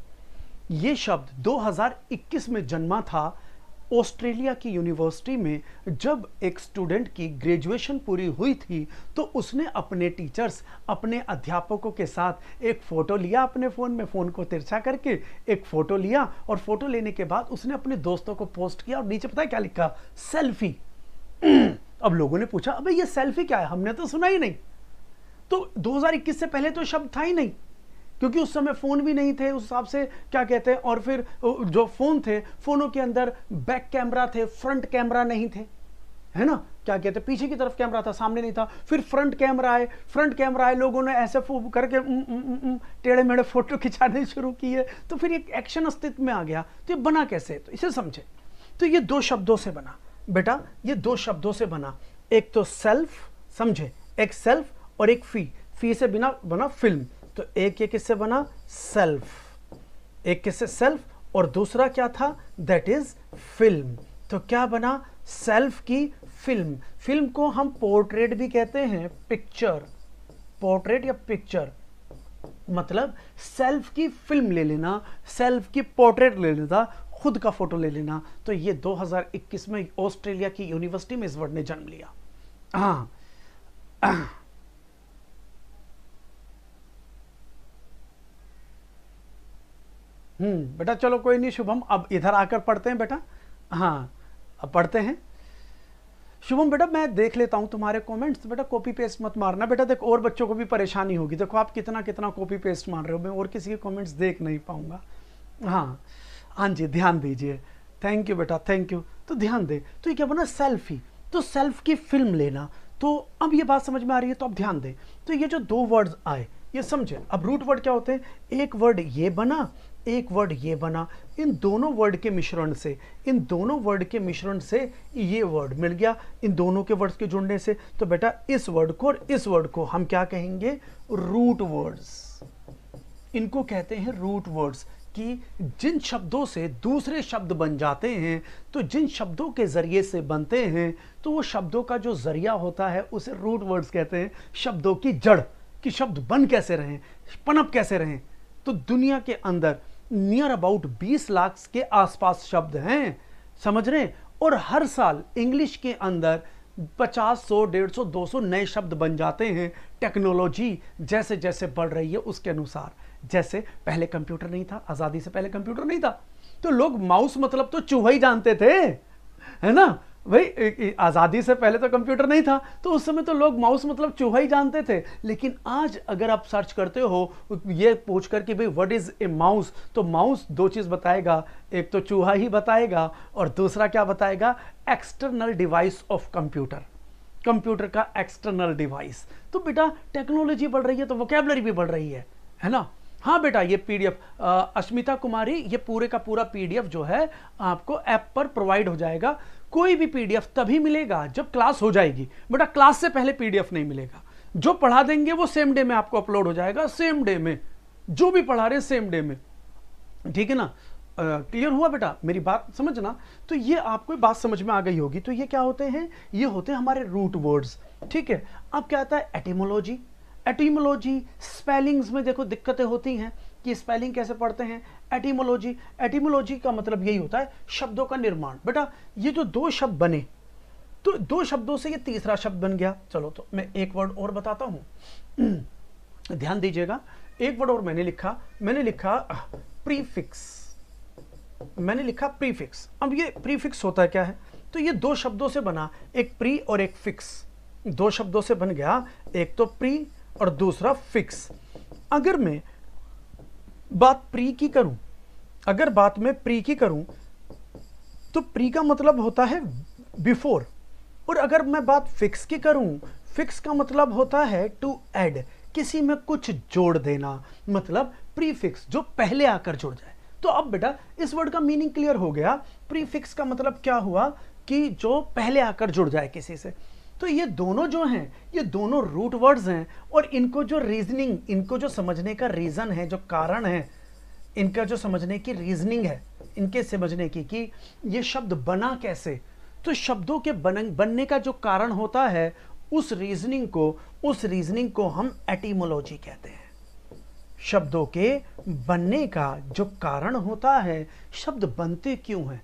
S1: ये शब्द 2021 में जन्मा था ऑस्ट्रेलिया की यूनिवर्सिटी में जब एक स्टूडेंट की ग्रेजुएशन पूरी हुई थी तो उसने अपने टीचर्स अपने अध्यापकों के साथ एक फ़ोटो लिया अपने फ़ोन में फ़ोन को तिरछा करके एक फ़ोटो लिया और फ़ोटो लेने के बाद उसने अपने दोस्तों को पोस्ट किया और नीचे पता है क्या लिखा सेल्फी [clears throat] अब लोगों ने पूछा अबे ये सेल्फी क्या है हमने तो सुना ही नहीं तो 2021 से पहले तो शब्द था ही नहीं क्योंकि उस समय फ़ोन भी नहीं थे उस हिसाब से क्या कहते हैं और फिर जो फ़ोन थे फ़ोनों के अंदर बैक कैमरा थे फ्रंट कैमरा नहीं थे है ना क्या कहते हैं पीछे की तरफ कैमरा था सामने नहीं था फिर फ्रंट कैमरा आए फ्रंट कैमरा आए लोगों ने ऐसे करके टेढ़े मेढ़े फोटो खिंचाने शुरू किए तो फिर एक एक्शन अस्तित्व में आ गया तो ये बना कैसे तो इसे समझे तो ये दो शब्दों से बना बेटा ये दो शब्दों से बना एक तो सेल्फ समझे एक सेल्फ और एक फी फी से बिना बना फिल्म तो एक ये किससे बना सेल्फ एक किससे सेल्फ और दूसरा क्या था दैट इज फिल्म तो क्या बना सेल्फ की फिल्म फिल्म को हम पोर्ट्रेट भी कहते हैं पिक्चर पोर्ट्रेट या पिक्चर मतलब सेल्फ की फिल्म ले लेना सेल्फ की पोर्ट्रेट ले लेना खुद का फोटो ले लेना तो ये 2021 में ऑस्ट्रेलिया की यूनिवर्सिटी में इस वर्ड ने जन्म लिया हाँ हम्म बेटा चलो कोई नहीं शुभम अब इधर आकर पढ़ते हैं बेटा हाँ अब पढ़ते हैं शुभम बेटा मैं देख लेता हूँ तुम्हारे कमेंट्स बेटा कॉपी पेस्ट मत मारना बेटा देखो और बच्चों को भी परेशानी होगी देखो आप कितना कितना कॉपी पेस्ट मार रहे हो मैं और किसी के कमेंट्स देख नहीं पाऊंगा हाँ हाँ जी ध्यान दीजिए थैंक यू बेटा थैंक यू तो ध्यान दे तो ये क्या बना सेल्फी तो सेल्फ की फिल्म लेना तो अब ये बात समझ में आ रही है तो अब ध्यान दें तो ये जो दो वर्ड्स आए ये समझे अब रूट वर्ड क्या होते हैं एक वर्ड ये बना एक वर्ड ये बना इन दोनों वर्ड के मिश्रण से इन दोनों वर्ड के मिश्रण से ये वर्ड मिल गया इन दोनों के वर्ड्स के जुड़ने से तो बेटा इस वर्ड को और इस वर्ड को हम क्या कहेंगे रूट वर्ड्स इनको कहते हैं रूट वर्ड्स कि जिन शब्दों से दूसरे शब्द बन जाते हैं तो जिन शब्दों के ज़रिए से बनते हैं तो वो शब्दों का जो ज़रिया होता है उसे रूट वर्ड्स कहते हैं शब्दों की जड़ कि शब्द बन कैसे रहें पनप कैसे रहें तो दुनिया के अंदर नियर अबाउट 20 लाख के आसपास शब्द हैं समझ रहे हैं और हर साल इंग्लिश के अंदर 50 सौ डेढ़ सौ दो सौ नए शब्द बन जाते हैं टेक्नोलॉजी जैसे जैसे बढ़ रही है उसके अनुसार जैसे पहले कंप्यूटर नहीं था आज़ादी से पहले कंप्यूटर नहीं था तो लोग माउस मतलब तो चूहा ही जानते थे है ना भाई आज़ादी से पहले तो कंप्यूटर नहीं था तो उस समय तो लोग माउस मतलब चूहा ही जानते थे लेकिन आज अगर आप सर्च करते हो ये पूछ कर कि भाई व्हाट इज़ ए माउस तो माउस दो चीज़ बताएगा एक तो चूहा ही बताएगा और दूसरा क्या बताएगा external device of computer computer का एक्सटर्नल डिवाइस तो बेटा टेक्नोलॉजी बढ़ रही है तो वोकेबलरी भी बढ़ रही है है ना हाँ बेटा ये पीडीएफ अश्मिता कुमारी ये पूरे का पूरा पीडीएफ जो है आपको ऐप पर प्रोवाइड हो जाएगा कोई भी पीडीएफ तभी मिलेगा जब क्लास हो जाएगी बेटा क्लास से पहले पीडीएफ नहीं मिलेगा जो पढ़ा देंगे वो सेम डे में आपको अपलोड हो जाएगा सेम डे में जो भी पढ़ा रहे सेम डे में ठीक है ना क्लियर हुआ बेटा मेरी बात समझना तो ये आपको बात समझ में आ गई होगी तो ये क्या होते हैं ये होते हैं हमारे रूट वर्ड्स ठीक है अब क्या आता है एटीमोलॉजी एटीमोलॉजी स्पेलिंग्स में देखो दिक्कतें होती हैं कि स्पेलिंग कैसे पढ़ते हैं एटीमोलॉजी एटीमोलॉजी का मतलब यही होता है शब्दों का निर्माण बेटा ये जो दो शब्द बने तो दो शब्दों से ये तीसरा शब्द बन गया चलो तो मैं एक वर्ड और बताता हूँ ध्यान दीजिएगा एक वर्ड और मैंने लिखा मैंने लिखा प्रीफिक्स मैंने लिखा प्रीफिक्स अब ये प्रीफिक्स होता क्या है तो ये दो शब्दों से बना एक प्री और एक फिक्स दो शब्दों से बन गया एक तो प्री और दूसरा फिक्स अगर मैं बात प्री की करूं अगर बात में प्री की करूं तो प्री का मतलब होता है बिफोर और अगर मैं बात फिक्स की करूं फिक्स का मतलब होता है टू एड किसी में कुछ जोड़ देना मतलब प्रीफिक्स जो पहले आकर जुड़ जाए तो अब बेटा इस वर्ड का मीनिंग क्लियर हो गया प्रीफिक्स का मतलब क्या हुआ कि जो पहले आकर जुड़ जाए किसी से तो ये दोनों जो हैं ये दोनों रूट वर्ड्स हैं और इनको जो रीजनिंग इनको जो समझने का रीज़न है जो कारण है इनका जो समझने की रीजनिंग है इनके समझने की कि ये शब्द बना कैसे तो शब्दों के बन बनने का जो कारण होता है उस रीजनिंग को उस रीजनिंग को हम एटीमोलॉजी कहते हैं शब्दों के बनने का जो कारण होता है शब्द बनते क्यों हैं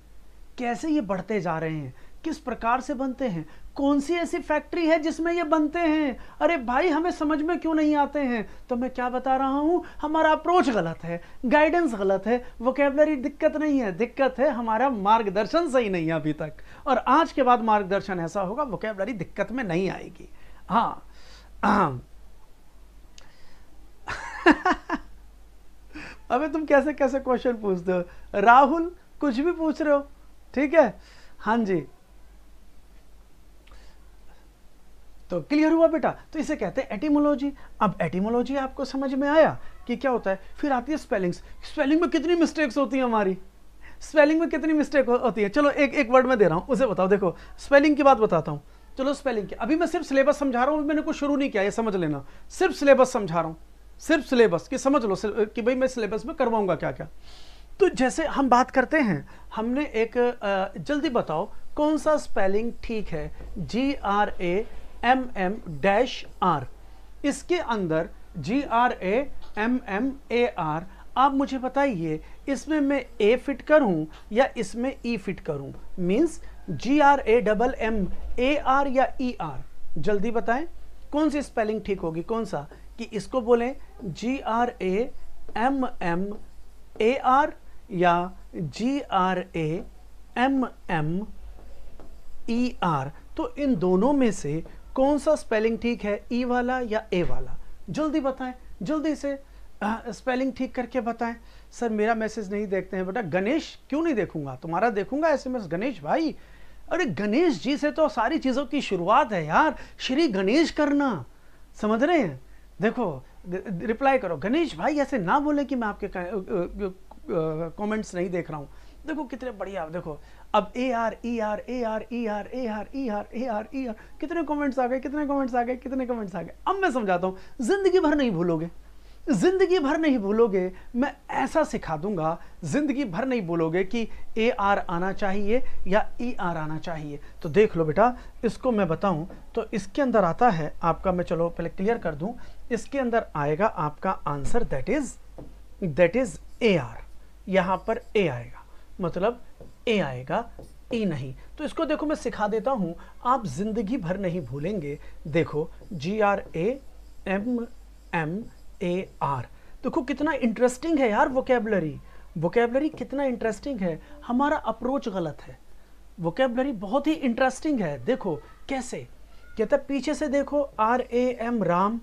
S1: कैसे ये बढ़ते जा रहे हैं किस प्रकार से बनते हैं कौन सी ऐसी फैक्ट्री है जिसमें ये बनते हैं अरे भाई हमें समझ में क्यों नहीं आते हैं तो मैं क्या बता रहा हूँ हमारा अप्रोच गलत है गाइडेंस गलत है वोकेबलरी दिक्कत नहीं है दिक्कत है हमारा मार्गदर्शन सही नहीं है अभी तक और आज के बाद मार्गदर्शन ऐसा होगा वोकेबलरी दिक्कत में नहीं आएगी हाँ [clears throat] अबे तुम कैसे कैसे क्वेश्चन पूछते हो राहुल कुछ भी पूछ रहे हो ठीक है हाँ जी तो क्लियर हुआ बेटा तो इसे कहते हैं एटीमोलॉजी अब एटीमोलॉजी आपको समझ में आया कि क्या होता है फिर आती है स्पेलिंग्स स्पेलिंग में कितनी मिस्टेक्स होती हैं हमारी स्पेलिंग में कितनी मिस्टेक होती है चलो एक एक वर्ड में दे रहा हूँ उसे बताओ देखो स्पेलिंग की बात बताता हूँ चलो स्पेलिंग की अभी मैं सिर्फ सिलेबस समझा रहा हूँ मैंने कुछ शुरू नहीं किया ये समझ लेना सिर्फ सिलेबस समझा रहा हूँ सिर्फ सिलेबस कि समझ लो कि भाई मैं सिलेबस में करवाऊंगा क्या क्या तो जैसे हम बात करते हैं हमने एक जल्दी बताओ कौन सा स्पेलिंग ठीक है G R A M M dash R इसके अंदर G R A M M A R आप मुझे बताइए इसमें मैं ए फिट करूं या इसमें ई e फिट करूं means G R A double M A R या ई e आर जल्दी बताएं कौन सी स्पेलिंग ठीक होगी कौन सा कि इसको बोलें G R A M M A R या G R A M M E R तो इन दोनों में से कौन सा स्पेलिंग ठीक है ई e वाला या ए वाला जल्दी बताएं जल्दी से आ, स्पेलिंग ठीक करके बताएं सर मेरा मैसेज नहीं देखते हैं बेटा गणेश क्यों नहीं देखूंगा तुम्हारा देखूंगा एस गणेश भाई अरे गणेश जी से तो सारी चीज़ों की शुरुआत है यार श्री गणेश करना समझ रहे हैं देखो रिप्लाई करो गणेश भाई ऐसे ना बोले कि मैं आपके कमेंट्स नहीं देख रहा हूँ देखो कितने बढ़िया देखो अब A R E R A R E R A R E R A R E R कितने कमेंट्स आ गए कितने कमेंट्स आ गए कितने कमेंट्स आ गए अब मैं समझाता हूँ जिंदगी भर नहीं भूलोगे जिंदगी भर नहीं भूलोगे मैं ऐसा सिखा दूंगा जिंदगी भर नहीं भूलोगे कि ए आर आना चाहिए या ई e आर आना चाहिए तो देख लो बेटा इसको मैं बताऊं तो इसके अंदर आता है आपका मैं चलो पहले क्लियर कर दूं इसके अंदर आएगा आपका answer that is that is A R यहाँ पर ए आएगा मतलब ए आएगा ई नहीं तो इसको देखो मैं सिखा देता हूँ आप जिंदगी भर नहीं भूलेंगे देखो G R A M M A R देखो कितना इंटरेस्टिंग है यार वोकेबलरी वोकेबलरी कितना इंटरेस्टिंग है हमारा अप्रोच गलत है वोकेबलरी बहुत ही इंटरेस्टिंग है देखो कैसे कहता पीछे से देखो आर ए एम राम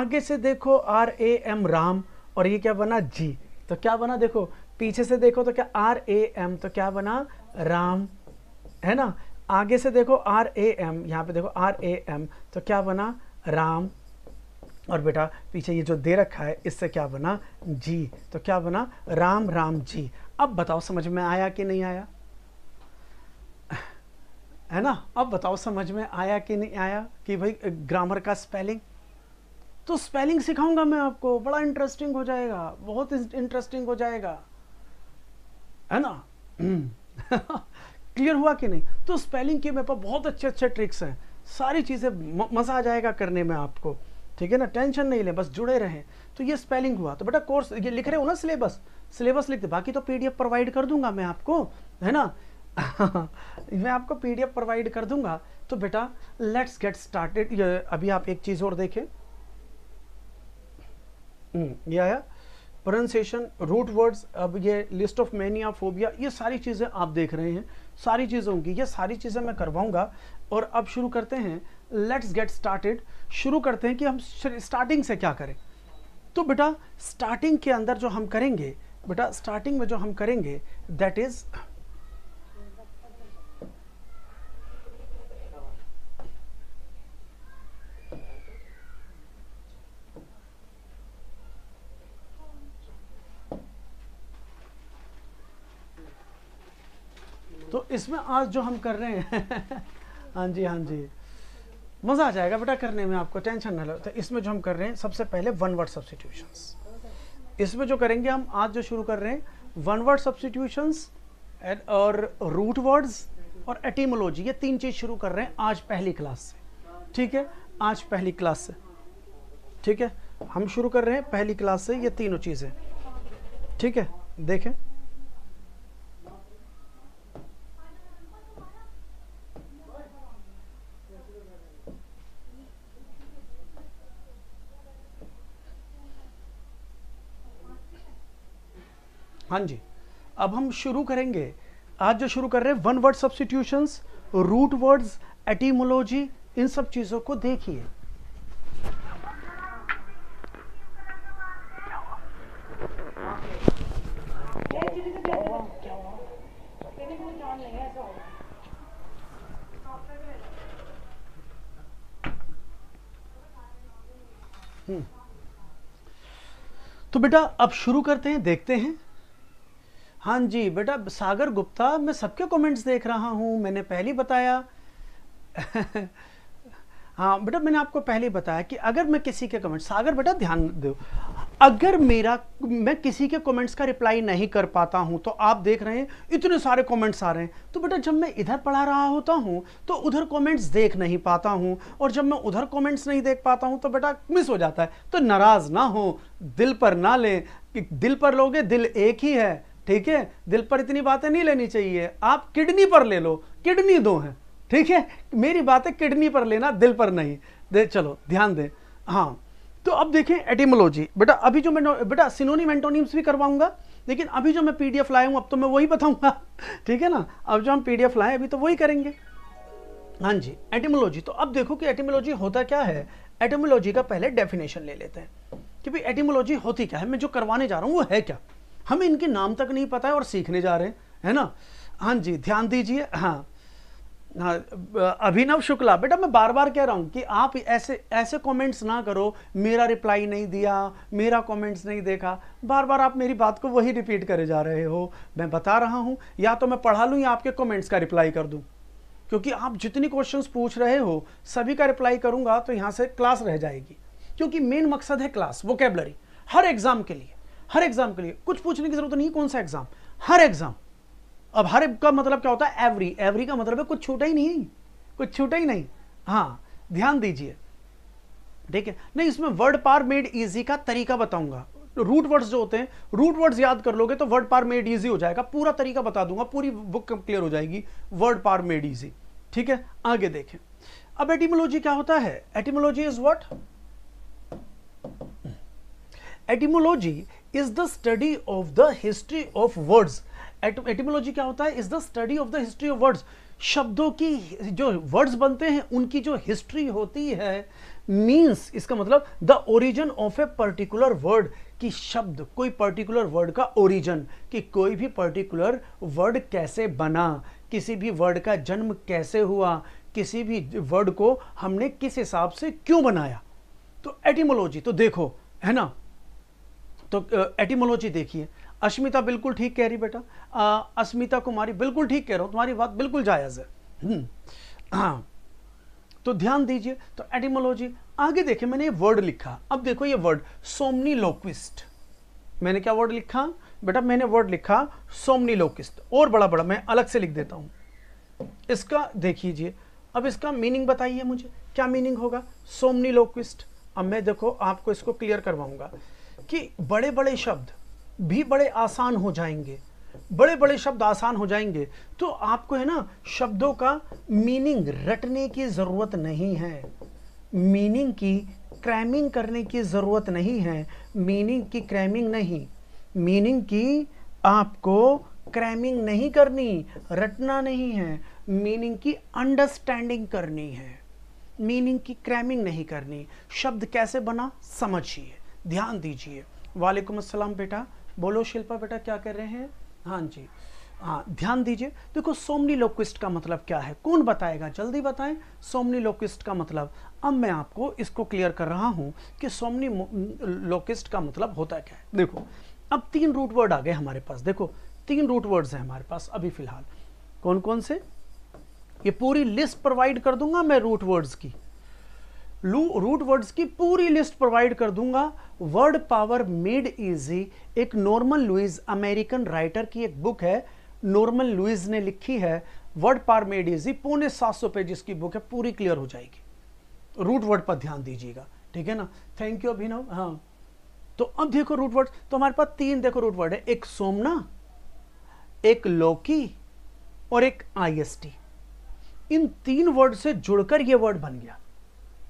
S1: आगे से देखो आर ए एम राम और ये क्या बना जी तो क्या बना देखो पीछे से देखो तो क्या आर ए एम तो क्या बना राम है ना आगे से देखो आर ए एम यहाँ पे देखो आर ए एम तो क्या बना राम और बेटा पीछे ये जो दे रखा है इससे क्या बना जी तो क्या बना राम राम जी अब बताओ समझ में आया कि नहीं आया है ना अब बताओ समझ में आया कि नहीं आया कि भाई ग्रामर का स्पेलिंग तो स्पेलिंग सिखाऊंगा मैं आपको बड़ा इंटरेस्टिंग हो जाएगा बहुत इंटरेस्टिंग हो जाएगा है ना क्लियर [clears throat] हुआ कि नहीं तो स्पेलिंग के मेरे पास बहुत अच्छे अच्छे ट्रिक्स हैं सारी चीज़ें मज़ा आ जाएगा करने में आपको ठीक है ना टेंशन नहीं लें बस जुड़े रहें तो ये स्पेलिंग हुआ तो बेटा कोर्स ये लिख रहे हो ना सिलेबस सिलेबस लिख दे बाकी तो पीडीएफ प्रोवाइड कर दूंगा मैं आपको है ना [laughs] मैं आपको पीडीएफ प्रोवाइड कर दूंगा तो बेटा लेट्स गेट स्टार्टेड अभी आप एक चीज़ और देखें हम्म, ये आया प्रोनसेशन रूट वर्ड्स अब ये लिस्ट ऑफ मेनिया फोबिया ये सारी चीज़ें आप देख रहे हैं सारी चीज़ों की ये सारी चीज़ें मैं करवाऊंगा और अब शुरू करते हैं लेट्स गेट स्टार्टेड शुरू करते हैं कि हम स्टार्टिंग से क्या करें तो बेटा स्टार्टिंग के अंदर जो हम करेंगे बेटा स्टार्टिंग में जो हम करेंगे दैट इज़ इसमें आज जो हम कर रहे हैं [laughs] हाँ जी हाँ जी मज़ा आ जाएगा बेटा करने में आपको टेंशन ना लो तो इसमें जो हम कर रहे हैं सबसे पहले वन वर्ड सब्सटीट्यूशंस इसमें जो करेंगे हम आज जो शुरू कर रहे हैं वन वर्ड सब्सटीट्यूशंस और रूट वर्ड्स और एटीमोलॉजी ये तीन चीज़ शुरू कर रहे हैं आज पहली क्लास से ठीक है आज पहली क्लास से ठीक है हम शुरू कर रहे हैं पहली क्लास से ये तीनों चीज़ें ठीक है देखें हाँ जी अब हम शुरू करेंगे आज जो शुरू कर रहे हैं one word substitutions root words etymology इन सब चीज़ों को देखिए हम्म। तो बेटा अब शुरू करते हैं देखते हैं हाँ जी बेटा सागर गुप्ता मैं सबके कमेंट्स देख रहा हूँ मैंने पहले बताया [laughs] हाँ बेटा मैंने आपको पहले बताया कि अगर मैं किसी के कमेंट सागर बेटा ध्यान दो अगर मेरा मैं किसी के कमेंट्स का रिप्लाई नहीं कर पाता हूँ तो आप देख रहे हैं इतने सारे कमेंट्स आ रहे हैं तो बेटा जब मैं इधर पढ़ा रहा होता हूँ तो उधर कमेंट्स देख नहीं पाता हूँ और जब मैं उधर कमेंट्स नहीं देख पाता हूँ तो बेटा मिस हो जाता है तो नाराज़ ना हो दिल पर ना लें दिल पर लोगे दिल एक ही है ठीक है दिल पर इतनी बातें नहीं लेनी चाहिए आप किडनी पर ले लो किडनी दो हैं ठीक है मेरी बात है किडनी पर लेना दिल पर नहीं दे चलो ध्यान दें हाँ तो अब देखें एटीमोलॉजी बेटा अभी जो मैं बेटा सिनोनिम एंटोनिम्स भी करवाऊंगा लेकिन अभी जो मैं पीडीएफ लाया हूँ अब तो मैं वही बताऊंगा [laughs] ठीक है ना अब जो हम पीडीएफ लाए अभी तो वही करेंगे हाँ जी एटीमोलॉजी तो अब देखो कि एटीमोलॉजी होता क्या है एटीमोलॉजी का पहले डेफिनेशन ले लेते हैं कि भाई एटीमोलॉजी होती क्या है मैं जो करवाने जा रहा हूँ वो है क्या हमें इनके नाम तक नहीं पता है और सीखने जा रहे हैं है ना हाँ जी ध्यान दीजिए हाँ हाँ अभिनव शुक्ला बेटा मैं बार बार कह रहा हूँ कि आप ऐसे ऐसे कमेंट्स ना करो मेरा रिप्लाई नहीं दिया मेरा कमेंट्स नहीं देखा बार बार आप मेरी बात को वही रिपीट करे जा रहे हो मैं बता रहा हूँ या तो मैं पढ़ा लूँ या आपके कमेंट्स का रिप्लाई कर दूँ क्योंकि आप जितनी क्वेश्चंस पूछ रहे हो सभी का रिप्लाई करूँगा तो यहाँ से क्लास रह जाएगी क्योंकि मेन मकसद है क्लास वो हर एग्ज़ाम के लिए हर एग्जाम के लिए कुछ पूछने की जरूरत नहीं कौन सा एग्जाम हर एग्जाम अब हर का मतलब क्या होता है एवरी एवरी का मतलब है कुछ छूटा ही नहीं कुछ छूटा ही नहीं हाँ ध्यान दीजिए ठीक है नहीं इसमें वर्ड पार मेड इजी का तरीका बताऊंगा रूट वर्ड्स जो होते हैं रूट वर्ड्स याद कर लोगे तो वर्ड पार मेड इजी हो जाएगा पूरा तरीका बता दूंगा पूरी बुक क्लियर हो जाएगी वर्ड पार मेड इजी ठीक है आगे देखें अब एटीमोलॉजी क्या होता है etymology is what etymology is the study of the history of words etymology क्या होता है is the study of the history of words शब्दों की जो वर्ड्स बनते हैं उनकी जो हिस्ट्री होती है मीन्स इसका मतलब the origin of a particular word कि शब्द कोई पर्टिकुलर वर्ड का ओरिजन कि कोई भी पर्टिकुलर वर्ड कैसे बना किसी भी वर्ड का जन्म कैसे हुआ किसी भी वर्ड को हमने किस हिसाब से क्यों बनाया तो एटिमोलॉजी तो देखो है ना तो एटीमोलॉजी देखिए अस्मिता बिल्कुल ठीक कह रही बेटा अस्मिता कुमारी बिल्कुल ठीक कह रहा हूँ तुम्हारी बात बिल्कुल जायज़ है हाँ तो ध्यान दीजिए तो एटीमोलॉजी आगे देखिए मैंने ये वर्ड लिखा अब देखो ये वर्ड लोक्विस्ट मैंने क्या वर्ड लिखा बेटा मैंने वर्ड लिखा सोमनी लोक्विस्ट और बड़ा बड़ा मैं अलग से लिख देता हूँ इसका देखिए अब इसका मीनिंग बताइए मुझे क्या मीनिंग होगा सोमनी लोक्विस्ट अब मैं देखो आपको इसको क्लियर करवाऊंगा कि बड़े बड़े शब्द भी बड़े आसान हो जाएंगे बड़े बड़े शब्द आसान हो जाएंगे तो आपको है ना शब्दों का मीनिंग रटने की ज़रूरत नहीं है मीनिंग की क्रैमिंग करने की ज़रूरत नहीं है मीनिंग की क्रैमिंग नहीं मीनिंग की आपको क्रैमिंग नहीं करनी रटना नहीं है मीनिंग की अंडरस्टैंडिंग करनी है मीनिंग की क्रैमिंग नहीं करनी शब्द कैसे बना समझिए ध्यान दीजिए वालेकुम अस्सलाम बेटा बोलो शिल्पा बेटा क्या कर रहे हैं हाँ जी हाँ ध्यान दीजिए देखो सोमनी लोक्विस्ट का मतलब क्या है कौन बताएगा जल्दी बताएं सोमनी लोक्विस्ट का मतलब अब मैं आपको इसको क्लियर कर रहा हूं कि सोमनी लोक्विस्ट का मतलब होता क्या है देखो अब तीन रूट वर्ड आ गए हमारे पास देखो तीन रूट वर्ड्स हैं हमारे पास अभी फिलहाल कौन कौन से ये पूरी लिस्ट प्रोवाइड कर दूंगा मैं रूट वर्ड्स की रूट वर्ड्स की पूरी लिस्ट प्रोवाइड कर दूंगा वर्ड पावर मेड इजी एक नॉर्मल लुइज अमेरिकन राइटर की एक बुक है नॉर्मल लुइज ने लिखी है वर्ड पावर मेड इजी पौने सात सौ पे की बुक है पूरी क्लियर हो जाएगी रूट वर्ड पर ध्यान दीजिएगा ठीक है ना थैंक यू अभिनव हाँ तो अब देखो रूट वर्ड तो हमारे पास तीन देखो रूट वर्ड है एक सोमना एक लौकी और एक टी इन तीन वर्ड से जुड़कर यह वर्ड बन गया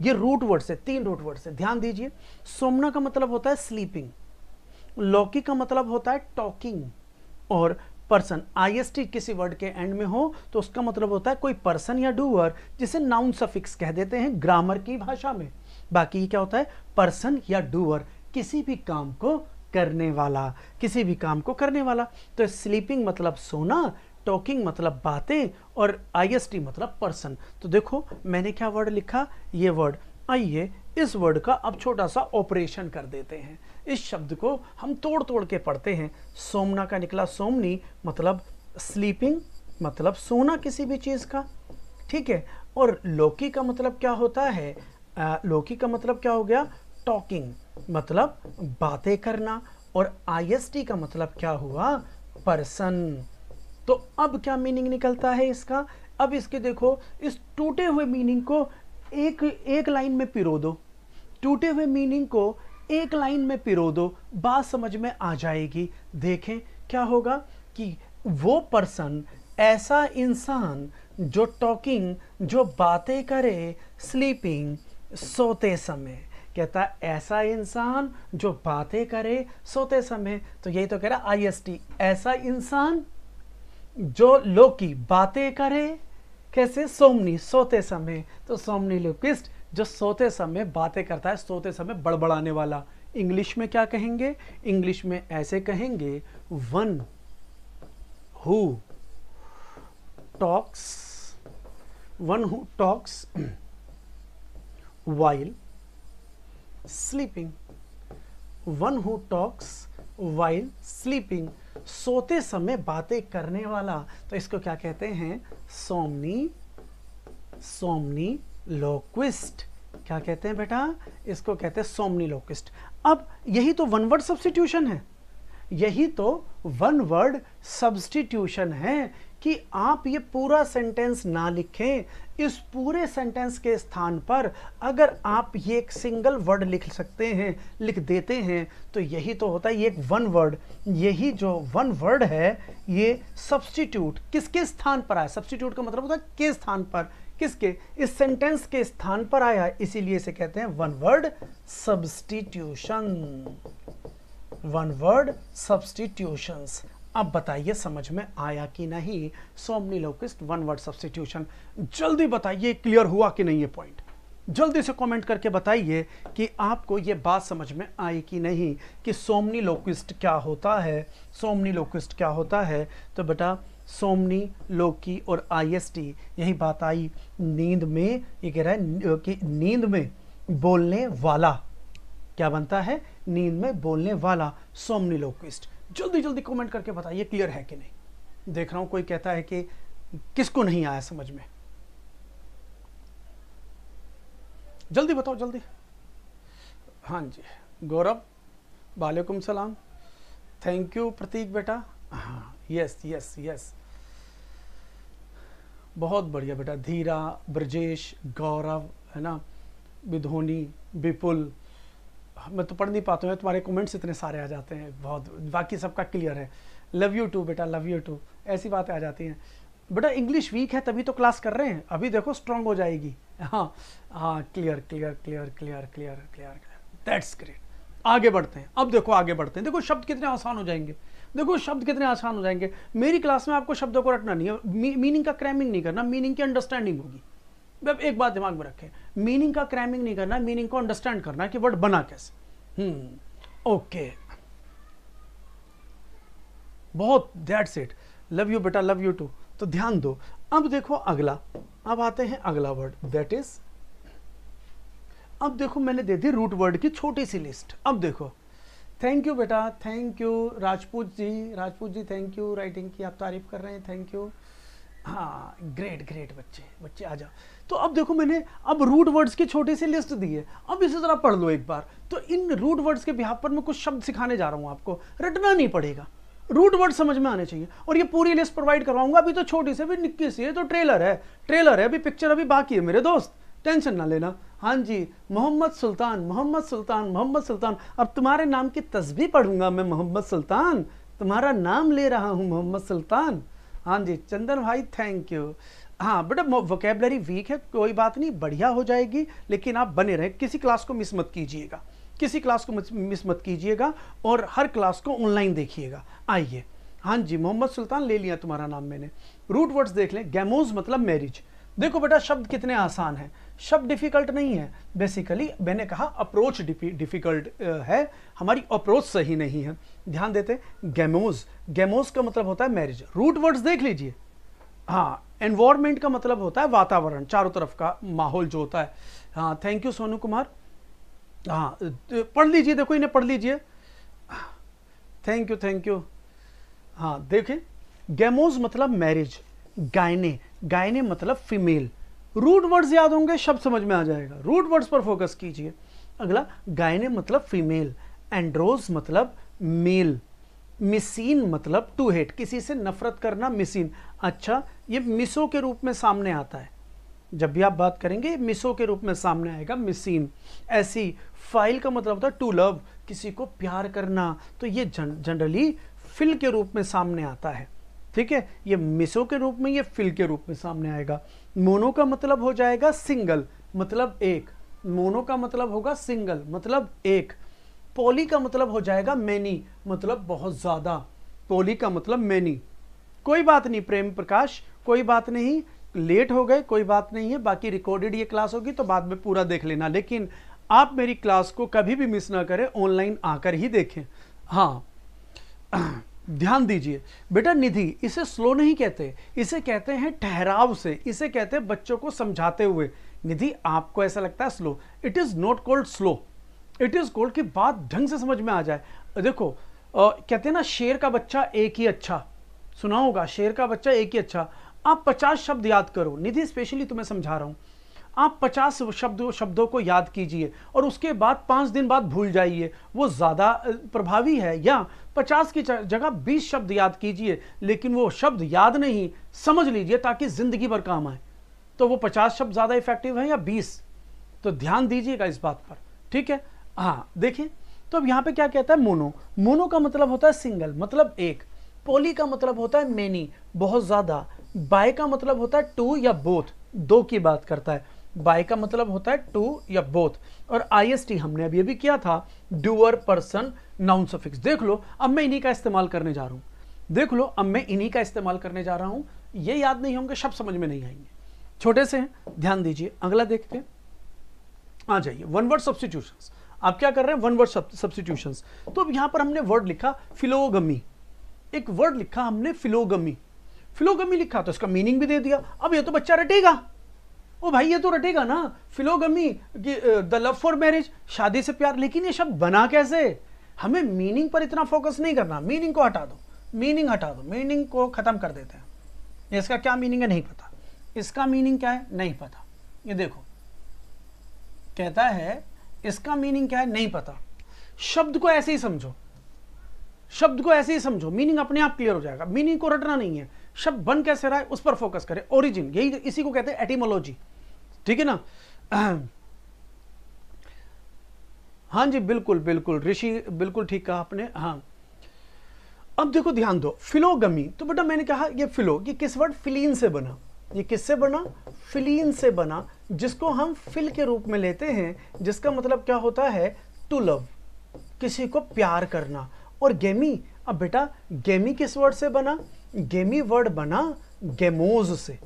S1: ये रूट वर्ड्स है तीन रूट वर्ड्स है ध्यान दीजिए सोमना का मतलब होता है स्लीपिंग लौकी का मतलब होता है टॉकिंग और पर्सन आईएसटी किसी वर्ड के एंड में हो तो उसका मतलब होता है कोई पर्सन या डूअर जिसे नाउन सफिक्स कह देते हैं ग्रामर की भाषा में बाकी क्या होता है पर्सन या डूअर किसी भी काम को करने वाला किसी भी काम को करने वाला तो स्लीपिंग मतलब सोना टॉकिंग मतलब बातें और आई मतलब पर्सन तो देखो मैंने क्या वर्ड लिखा ये वर्ड आइए इस वर्ड का अब छोटा सा ऑपरेशन कर देते हैं इस शब्द को हम तोड़ तोड़ के पढ़ते हैं सोमना का निकला सोमनी मतलब स्लीपिंग मतलब सोना किसी भी चीज़ का ठीक है और लोकी का मतलब क्या होता है आ, लोकी का मतलब क्या हो गया टॉकिंग मतलब बातें करना और आईएसटी का मतलब क्या हुआ पर्सन तो अब क्या मीनिंग निकलता है इसका अब इसके देखो इस टूटे हुए मीनिंग को एक एक लाइन में पिरो दो टूटे हुए मीनिंग को एक लाइन में पिरो दो बात समझ में आ जाएगी देखें क्या होगा कि वो पर्सन ऐसा इंसान जो टॉकिंग जो बातें करे स्लीपिंग सोते समय कहता ऐसा इंसान जो बातें करे सोते समय तो यही तो कह रहा आई एस टी ऐसा इंसान जो लोग की बातें करे कैसे सोमनी सोते समय तो सोमनी लिपिस्ट जो सोते समय बातें करता है सोते समय बड़बड़ाने वाला इंग्लिश में क्या कहेंगे इंग्लिश में ऐसे कहेंगे one who talks one who talks while sleeping one who talks while sleeping सोते समय बातें करने वाला तो इसको क्या कहते हैं सोमनी सोमनी लोक्विस्ट क्या कहते हैं बेटा इसको कहते हैं सोमनी लोक्विस्ट अब यही तो वन वर्ड सब्सटीट्यूशन है यही तो वन वर्ड सब्सटीट्यूशन है कि आप ये पूरा सेंटेंस ना लिखें इस पूरे सेंटेंस के स्थान पर अगर आप ये एक सिंगल वर्ड लिख सकते हैं लिख देते हैं तो यही तो होता है ये एक वन वर्ड यही जो वन वर्ड है ये सब्सटीट्यूट किसके स्थान पर आया सब्सटीट्यूट का मतलब होता है किस स्थान पर किसके इस सेंटेंस के स्थान पर आया इसीलिए इसे कहते हैं one word substitution one word substitutions अब बताइए समझ में आया कि नहीं somniloquist one word substitution जल्दी बताइए क्लियर हुआ कि नहीं ये पॉइंट जल्दी से कमेंट करके बताइए कि आपको ये बात समझ में आई कि नहीं कि सोमनी लोकिस्ट क्या होता है सोमनी लोकिस्ट क्या होता है तो बेटा सोमनी लोकी और आईएसटी यही बात आई नींद में ये कह रहा है कि नींद में बोलने वाला क्या बनता है नींद में बोलने वाला सोमनी लोकिस्ट जल्दी जल्दी कमेंट करके बताइए क्लियर है कि नहीं देख रहा हूं कोई कहता है कि किसको नहीं आया समझ में जल्दी बताओ जल्दी हाँ जी गौरव वालेकुम सलाम थैंक यू प्रतीक बेटा हाँ यस यस यस बहुत बढ़िया बेटा धीरा ब्रजेश गौरव है ना विधोनी विपुल मैं तो पढ़ नहीं पाता हूँ तुम्हारे कमेंट्स इतने सारे आ जाते हैं बहुत बाकी सबका क्लियर है लव यू टू बेटा लव यू टू ऐसी बातें आ जाती हैं बेटा इंग्लिश वीक है तभी तो क्लास कर रहे हैं अभी देखो स्ट्रांग हो जाएगी हाँ हाँ clear clear clear clear clear clear clear that's great आगे बढ़ते हैं अब देखो आगे बढ़ते हैं देखो शब्द कितने आसान हो जाएंगे देखो शब्द कितने आसान हो जाएंगे मेरी क्लास में आपको शब्दों को रटना नहीं है मी, मीनिंग का क्रैमिंग नहीं करना मीनिंग की अंडरस्टैंडिंग होगी अब एक बात दिमाग में रखें मीनिंग का क्रैमिंग नहीं करना मीनिंग को अंडरस्टैंड करना कि वर्ड बना कैसे ओके hmm, बहुत दैट्स इट लव यू बेटा लव यू टू तो ध्यान दो अब देखो अगला अब आते हैं अगला वर्ड दैट इज अब देखो मैंने दे दी रूट वर्ड की छोटी सी लिस्ट अब देखो थैंक यू बेटा thank you Rajput ji Rajput ji thank you writing की आप तारीफ कर रहे हैं थैंक यू हाँ ग्रेट ग्रेट बच्चे बच्चे आ जाओ तो अब देखो मैंने अब रूट वर्ड्स की छोटी सी लिस्ट दी है अब इसी तरह पढ़ लो एक बार तो इन रूट वर्ड्स के बिहार पर मैं कुछ शब्द सिखाने जा रहा हूँ आपको रटना नहीं पड़ेगा रूट वर्ड समझ में आने चाहिए और ये पूरी लिस्ट प्रोवाइड करवाऊंगा अभी तो छोटी से अभी निक्की सी है तो ट्रेलर है ट्रेलर है अभी पिक्चर अभी बाकी है मेरे दोस्त टेंशन ना लेना हाँ जी मोहम्मद सुल्तान मोहम्मद सुल्तान मोहम्मद सुल्तान अब तुम्हारे नाम की तस्वीर पढ़ूंगा मैं मोहम्मद सुल्तान तुम्हारा नाम ले रहा हूँ मोहम्मद सुल्तान हाँ जी चंदन भाई थैंक यू हाँ बेटा वोकेबलरी वीक है कोई बात नहीं बढ़िया हो जाएगी लेकिन आप बने रहें किसी क्लास को मिस मत कीजिएगा किसी क्लास को मिस मत कीजिएगा और हर क्लास को ऑनलाइन देखिएगा आइए हाँ जी मोहम्मद सुल्तान ले लिया तुम्हारा नाम मैंने रूट वर्ड्स देख लें गैमोज मतलब मैरिज देखो बेटा शब्द कितने आसान हैं शब्द डिफिकल्ट नहीं है बेसिकली मैंने कहा अप्रोच डिफिकल्ट है हमारी अप्रोच सही नहीं है ध्यान देते गैमोज गैमोज का मतलब होता है मैरिज रूट वर्ड्स देख लीजिए हाँ एनवायरमेंट का मतलब होता है वातावरण चारों तरफ का माहौल जो होता है हाँ थैंक यू सोनू कुमार हाँ तो पढ़ लीजिए देखो इन्हें पढ़ लीजिए थैंक यू थैंक यू हाँ देखें गैमोज मतलब मैरिज गायने गायने मतलब फीमेल रूट वर्ड्स याद होंगे शब्द समझ में आ जाएगा रूट वर्ड्स पर फोकस कीजिए अगला गायने मतलब फीमेल एंड्रोज मतलब मेल मिसीन मतलब टू हेट किसी से नफरत करना मिसीन अच्छा ये मिसो के रूप में सामने आता है जब भी आप बात करेंगे मिसो के रूप में सामने आएगा मिसीन ऐसी फाइल का मतलब होता है टू लव किसी को प्यार करना तो ये जनरली फिल के रूप में सामने आता है ठीक है ये मिसो के रूप में ये फिल के रूप में सामने आएगा मोनो का मतलब हो जाएगा सिंगल मतलब एक मोनो का मतलब होगा सिंगल मतलब एक पॉली का मतलब हो जाएगा मैनी मतलब बहुत ज़्यादा पॉली का मतलब मैनी कोई बात नहीं प्रेम प्रकाश कोई बात नहीं लेट हो गए कोई बात नहीं है बाकी रिकॉर्डेड ये क्लास होगी तो बाद में पूरा देख लेना लेकिन आप मेरी क्लास को कभी भी मिस ना करें ऑनलाइन आकर ही देखें हाँ ध्यान दीजिए बेटा निधि इसे स्लो नहीं कहते इसे कहते हैं ठहराव से इसे कहते हैं बच्चों को समझाते हुए निधि आपको ऐसा लगता है slow it is not called slow it is called की बात ढंग से समझ में आ जाए देखो आ, कहते हैं ना शेर का बच्चा एक ही अच्छा सुना होगा शेर का बच्चा एक ही अच्छा आप पचास शब्द याद करो निधि स्पेशली तुम्हें समझा रहा हूं आप 50 शब्द शब्दों को याद कीजिए और उसके बाद पाँच दिन बाद भूल जाइए वो ज़्यादा प्रभावी है या 50 की जगह 20 शब्द याद कीजिए लेकिन वो शब्द याद नहीं समझ लीजिए ताकि ज़िंदगी भर काम आए तो वो 50 शब्द ज़्यादा इफेक्टिव हैं या 20 तो ध्यान दीजिएगा इस बात पर ठीक है हाँ देखिए तो अब यहाँ पे क्या कहता है मोनो मोनो का मतलब होता है सिंगल मतलब एक पोली का मतलब होता है मेनी बहुत ज़्यादा बाय का मतलब होता है टू या बोथ दो की बात करता है बाय का मतलब होता है टू या बोथ और आईएसटी हमने अभी अभी किया था डूअर पर्सन नाउन सफिक्स देख लो अब मैं इन्हीं का इस्तेमाल करने जा रहा हूँ देख लो अब मैं इन्हीं का इस्तेमाल करने जा रहा हूँ ये याद नहीं होंगे शब्द समझ में नहीं आएंगे छोटे से ध्यान दीजिए अगला देखते आ जाइए वन वर्ड सब्सटीट्यूशन आप क्या कर रहे हैं वन वर्ड सब्सटीट्यूशन तो अब यहाँ पर हमने वर्ड लिखा फिलोगमी एक वर्ड लिखा हमने फिलोगमी फिलोगमी लिखा तो इसका मीनिंग भी दे दिया अब ये तो बच्चा रटेगा ओ भाई ये तो रटेगा ना philogamy the love for marriage शादी से प्यार लेकिन ये शब्द बना कैसे हमें मीनिंग पर इतना फोकस नहीं करना मीनिंग को हटा दो मीनिंग हटा दो मीनिंग को ख़त्म कर देते हैं इसका क्या मीनिंग है नहीं पता इसका मीनिंग क्या है नहीं पता ये देखो कहता है इसका मीनिंग क्या है नहीं पता शब्द को ऐसे ही समझो शब्द को ऐसे ही समझो मीनिंग अपने आप क्लियर हो जाएगा मीनिंग को रटना नहीं है शब्द बन कैसे रहा है उस पर फोकस करें ओरिजिन यही इसी को कहते हैं एटीमोलॉजी ठीक है ना [clears throat] हाँ जी बिल्कुल बिल्कुल ऋषि बिल्कुल ठीक कहा आपने हाँ अब देखो ध्यान दो फिलोगमी तो बेटा मैंने कहा ये फिलो ये किस वर्ड फिलीन से बना ये किससे बना फिलीन से बना जिसको हम फिल के रूप में लेते हैं जिसका मतलब क्या होता है टू लव किसी को प्यार करना और गेमी अब बेटा गेमी किस वर्ड से बना गेमी वर्ड बना गेमोज से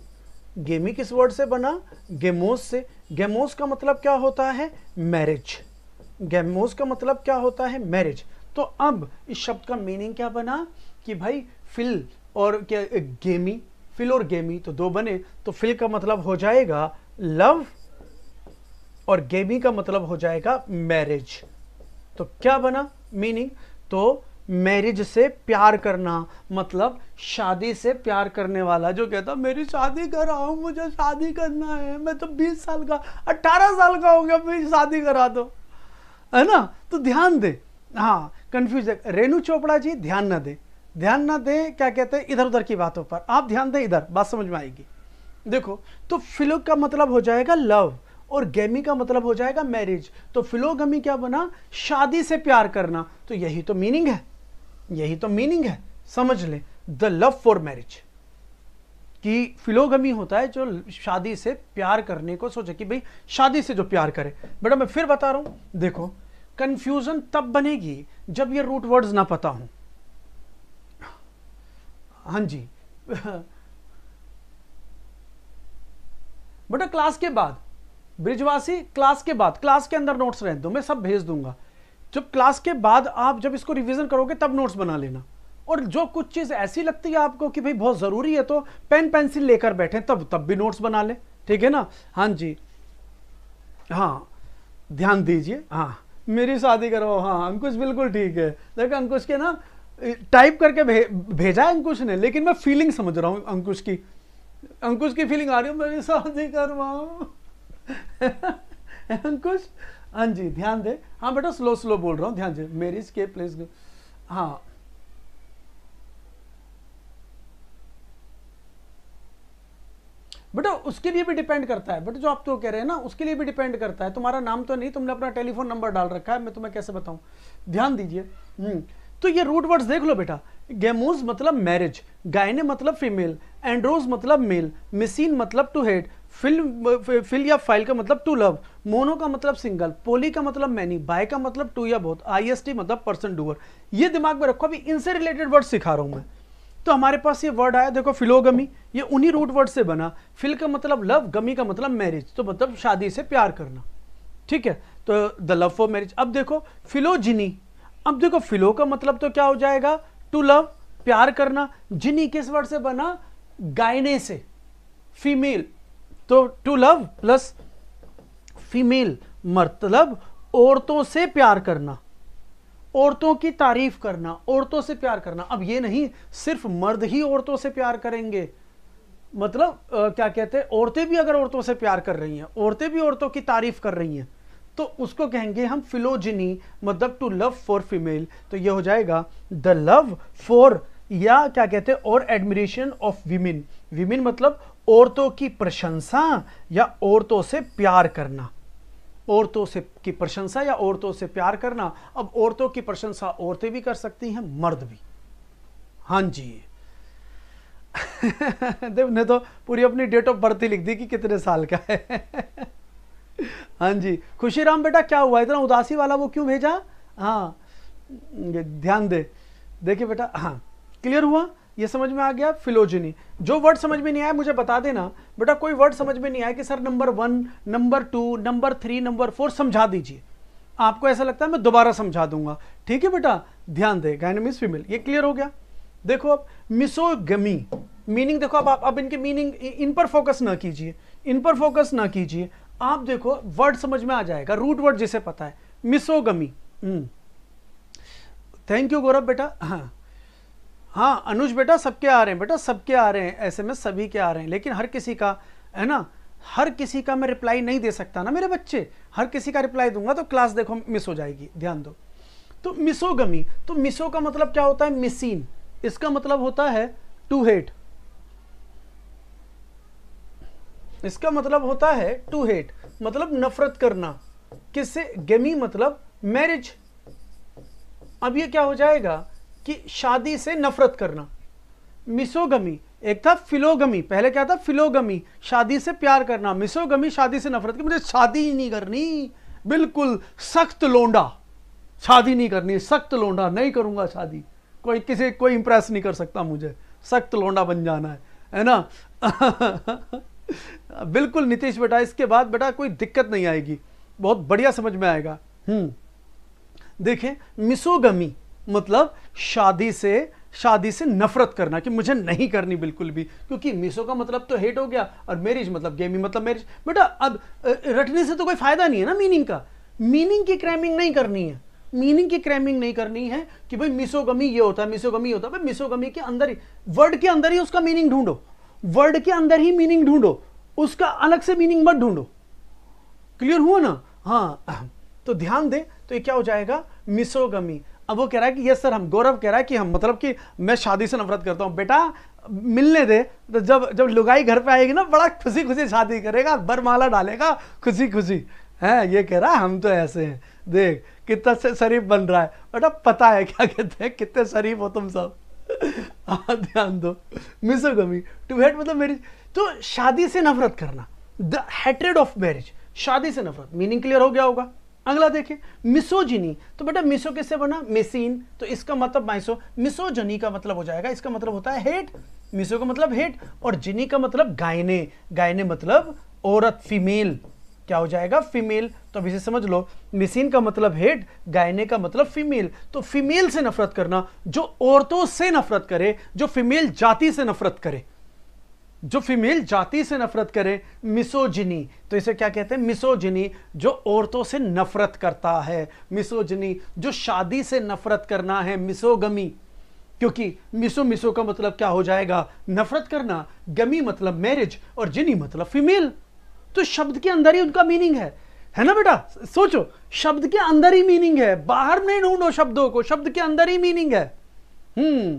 S1: गेमी किस वर्ड से बना गेमोज से गेमोज का मतलब क्या होता है मैरिज गेमोज का मतलब क्या होता है मैरिज तो अब इस शब्द का मीनिंग क्या बना कि भाई फिल और क्या गेमी फिल और गेमी तो दो बने तो फिल का मतलब हो जाएगा लव और गेमी का मतलब हो जाएगा मैरिज तो क्या बना मीनिंग तो मैरिज से प्यार करना मतलब शादी से प्यार करने वाला जो कहता मेरी शादी करा हूँ मुझे शादी करना है मैं तो 20 साल का 18 साल का हो गया मेरी शादी करा दो है ना तो ध्यान दे हाँ कन्फ्यूज है रेणु चोपड़ा जी ध्यान ना दे ध्यान ना दे क्या कहते हैं इधर उधर की बातों पर आप ध्यान दें इधर बात समझ में आएगी देखो तो फिलो का मतलब हो जाएगा लव और गेमी का मतलब हो जाएगा मैरिज तो फिलोगमी क्या बना शादी से प्यार करना तो यही तो मीनिंग है यही तो मीनिंग है समझ ले द लव फॉर मैरिज कि फिलोगमी होता है जो शादी से प्यार करने को सोचे कि भाई शादी से जो प्यार करे बेटा मैं फिर बता रहा हूं देखो कंफ्यूजन तब बनेगी जब ये रूट वर्ड्स ना पता हो हाँ जी बेटा क्लास के बाद ब्रिजवासी क्लास के बाद क्लास के अंदर नोट्स रहने दो मैं सब भेज दूंगा जब क्लास के बाद आप जब इसको रिवीजन करोगे तब नोट्स बना लेना और जो कुछ चीज़ ऐसी लगती है आपको कि भाई बहुत ज़रूरी है तो पेन पेंसिल लेकर बैठे तब तब भी नोट्स बना लें ठीक है ना हाँ जी हाँ ध्यान दीजिए हाँ मेरी शादी करवाओ हाँ अंकुश बिल्कुल ठीक है देखो अंकुश के ना टाइप करके भे, भेजा है अंकुश ने लेकिन मैं फीलिंग समझ रहा हूँ अंकुश की अंकुश की फीलिंग आ रही हूँ मेरी शादी करवाओ [laughs] अंकुश हाँ जी ध्यान दे हाँ बेटा स्लो स्लो बोल रहा हूँ ध्यान दे मेरिज के प्लेस हाँ बेटा उसके लिए भी डिपेंड करता है बट जो आप तो कह रहे हैं ना उसके लिए भी डिपेंड करता है तुम्हारा नाम तो नहीं तुमने अपना टेलीफोन नंबर डाल रखा है मैं तुम्हें कैसे बताऊं ध्यान दीजिए हम्म, तो ये रूट वर्ड्स देख लो बेटा गेमोज मतलब मैरिज गायने मतलब फीमेल एंड्रोज मतलब मेल मिसीन मतलब टू हेड फिल फिल या फाइल का मतलब टू लव मोनो का मतलब सिंगल पोली का मतलब मैनी बाय का मतलब टू या बहुत आईएसटी मतलब पर्सन डूअर ये दिमाग में रखो अभी इनसे रिलेटेड वर्ड सिखा रहा हूँ मैं तो हमारे पास ये वर्ड आया देखो फिलोगमी ये उन्हीं रूट वर्ड से बना फिल का मतलब लव गमी का मतलब मैरिज तो मतलब शादी से प्यार करना ठीक है तो द लव फॉर मैरिज अब देखो फिलोजिनी अब देखो फिलो का मतलब तो क्या हो जाएगा टू लव प्यार करना जिनी किस वर्ड से बना गायने से फीमेल तो टू लव प्लस फीमेल मतलब औरतों से प्यार करना औरतों की तारीफ करना औरतों से प्यार करना अब ये नहीं सिर्फ मर्द ही औरतों से प्यार करेंगे मतलब आ, क्या कहते हैं औरतें भी अगर औरतों से प्यार कर रही हैं औरतें भी औरतों की तारीफ कर रही हैं तो उसको कहेंगे हम फिलोजिनी मतलब टू लव फॉर फीमेल तो ये हो जाएगा द लव फॉर या क्या कहते हैं और एडमिरेशन ऑफ वीमेन वीमेन मतलब औरतों की प्रशंसा या औरतों से प्यार करना औरतों से की प्रशंसा या औरतों से प्यार करना अब औरतों की प्रशंसा औरतें भी कर सकती हैं मर्द भी हाँ जी [laughs] देव ने तो पूरी अपनी डेट ऑफ बर्थ ही लिख दी कि कितने साल का है [laughs] हाँ जी खुशी राम बेटा क्या हुआ इतना उदासी वाला वो क्यों भेजा हाँ ध्यान दे देखिए बेटा हाँ क्लियर हुआ ये समझ में आ गया फिलोजिनी जो वर्ड समझ में नहीं आया मुझे बता देना बेटा कोई वर्ड समझ में नहीं आया कि sir number one number two number three number four समझा दीजिए आपको ऐसा लगता है मैं दोबारा समझा दूंगा ठीक है बेटा ध्यान दे गायनमिस फीमेल ये क्लियर हो गया देखो अब मिसोगमी मीनिंग देखो अब आप अब इनके मीनिंग इन पर फोकस ना कीजिए इन पर फोकस ना कीजिए आप देखो वर्ड समझ में आ जाएगा रूट वर्ड जिसे पता है मिसोगमी थैंक यू गौरव बेटा हाँ हाँ अनुज बेटा सबके आ रहे हैं बेटा सबके आ रहे हैं ऐसे में सभी के आ रहे हैं लेकिन हर किसी का है ना हर किसी का मैं रिप्लाई नहीं दे सकता ना मेरे बच्चे हर किसी का रिप्लाई दूंगा तो क्लास देखो मिस हो जाएगी ध्यान दो तो मिसोगमी तो मिसो का मतलब क्या होता है मिसीन इसका मतलब होता है टू हेट इसका मतलब होता है टू हेट मतलब नफरत करना किससे गमी मतलब मैरिज अब ये क्या हो जाएगा कि शादी से नफरत करना मिसोगमी एक था फिलोगमी पहले क्या था फिलोगमी शादी से प्यार करना मिसोगमी शादी से नफरत की मुझे शादी ही नहीं करनी बिल्कुल सख्त लोंडा शादी नहीं करनी सख्त लोंडा नहीं करूंगा शादी कोई किसी कोई इंप्रेस नहीं कर सकता मुझे सख्त लोंडा बन जाना है है ना [laughs] बिल्कुल नीतीश बेटा इसके बाद बेटा कोई दिक्कत नहीं आएगी बहुत बढ़िया समझ में आएगा हम्म देखें मिसोगमी मतलब शादी से शादी से नफरत करना कि मुझे नहीं करनी बिल्कुल भी क्योंकि मिसो का मतलब तो हेट हो गया और मैरिज मतलब गेमी मतलब मैरिज बेटा अब रटने से तो कोई फायदा नहीं है ना मीनिंग का मीनिंग की क्रैमिंग नहीं करनी है मीनिंग की क्रैमिंग नहीं करनी है कि भाई मिसोगमी ये होता है मिसोगमी होता है भाई मिसोगमी के अंदर ही वर्ड के अंदर ही उसका मीनिंग ढूंढो वर्ड के अंदर ही मीनिंग ढूंढो उसका अलग से मीनिंग मत ढूंढो क्लियर हुआ ना हाँ [clears throat] तो ध्यान दें तो ये क्या हो जाएगा मिसोगमी अब वो कह रहा है कि यस सर हम गौरव कह रहा है कि हम मतलब कि मैं शादी से नफरत करता हूँ बेटा मिलने दे तो जब जब लुगाई घर पे आएगी ना बड़ा खुशी खुशी शादी करेगा बरमाला डालेगा खुशी खुशी है ये कह रहा है हम तो ऐसे हैं देख कितना से शरीफ बन रहा है बेटा पता है क्या कहते हैं कितने शरीफ हो तुम सब [laughs] हाँ ध्यान दो मिसो गमी टू तो हेट मतलब मेरी तो शादी से नफरत करना द हेट्रेड ऑफ मैरिज शादी से नफरत मीनिंग क्लियर हो गया होगा अगला देखें मिसोजिनी तो बेटा मिसो किससे बना मिसीन तो इसका मतलब माइसो मिसोजनी का मतलब हो जाएगा इसका मतलब होता है हेट मिसो का मतलब हेट और जिनी का मतलब गायने गायने मतलब औरत फीमेल क्या हो जाएगा फीमेल तो अब इसे समझ लो मिसिन का मतलब हेट गायने का मतलब फीमेल तो फीमेल से नफरत करना जो औरतों से नफरत करे जो फीमेल जाति से नफरत करे जो फीमेल जाति से नफरत करे मिसोजिनी तो इसे क्या कहते हैं मिसोजिनी जो औरतों से नफरत करता है मिसोजिनी जो शादी से नफरत करना है मिसोगमी क्योंकि मिसो मिसो का मतलब क्या हो जाएगा नफरत करना गमी मतलब मैरिज और जिनी मतलब फीमेल तो शब्द के अंदर ही उनका मीनिंग है है ना बेटा सोचो शब्द के अंदर ही मीनिंग है बाहर नहीं ढूंढो शब्दों को शब्द के अंदर ही मीनिंग है हम्म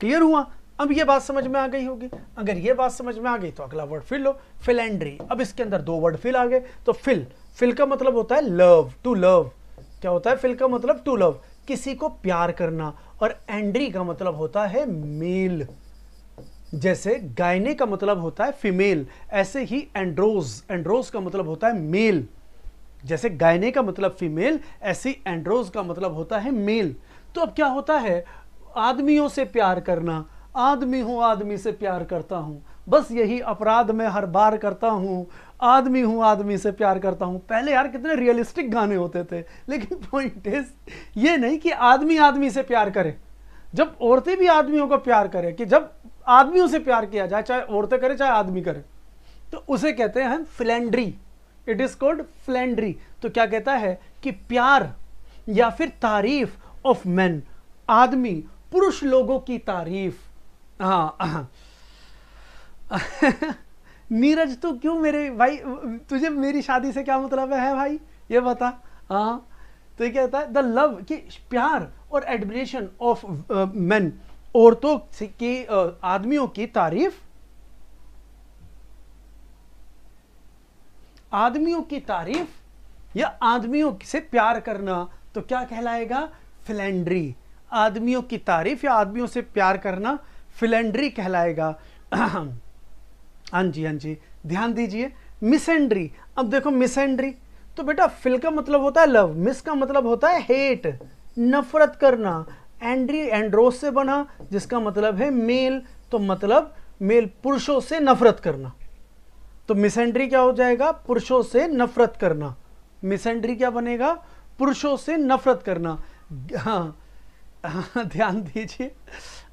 S1: क्लियर हुआ अब ये बात समझ में आ गई होगी अगर ये बात समझ में आ गई तो अगला वर्ड फिल लो फिलेंड्री अब इसके अंदर दो वर्ड फिल आ गए तो फिल फिल का मतलब होता है लव टू लव क्या होता है फिल का मतलब टू लव किसी को प्यार करना और एंड्री का मतलब होता है मेल जैसे गायने का मतलब होता है फीमेल ऐसे ही एंड्रोज एंड्रोज का मतलब होता है मेल जैसे गायने का मतलब फीमेल ऐसे एंड्रोज का मतलब होता है मेल तो अब क्या होता है आदमियों से प्यार करना आदमी हूँ आदमी से प्यार करता हूँ बस यही अपराध मैं हर बार करता हूँ आदमी हूँ आदमी से प्यार करता हूँ पहले यार कितने रियलिस्टिक गाने होते थे लेकिन पॉइंट इज ये नहीं कि आदमी आदमी से प्यार करे जब औरतें भी आदमियों को प्यार करें कि जब आदमियों से प्यार किया जाए चाहे औरतें करें चाहे आदमी करे तो उसे कहते हैं philandry it is called philandry तो क्या कहता है कि प्यार या फिर तारीफ ऑफ मैन आदमी पुरुष लोगों की तारीफ हाँ [coughs] नीरज तो क्यों मेरे भाई तुझे मेरी शादी से क्या मतलब है भाई ये बता हाँ तो ये कहता है द लव कि प्यार और एडमिनेशन ऑफ मैन औरतों की uh, आदमियों की तारीफ आदमियों की तारीफ या आदमियों से प्यार करना तो क्या कहलाएगा फिलेंड्री आदमियों की तारीफ या आदमियों से प्यार करना फिलेंड्री कहलाएगा हाँ जी हाँ जी ध्यान दीजिए मिसेंड्री अब देखो मिसेंड्री तो बेटा फिल का मतलब होता है लव मिस का मतलब होता है हेट नफरत करना एंड्री एंड्रोस से बना जिसका मतलब है मेल तो मतलब मेल पुरुषों से नफरत करना तो मिसेंड्री क्या हो जाएगा पुरुषों से नफरत करना मिसेंड्री क्या बनेगा पुरुषों से नफरत करना हाँ [laughs] ध्यान दीजिए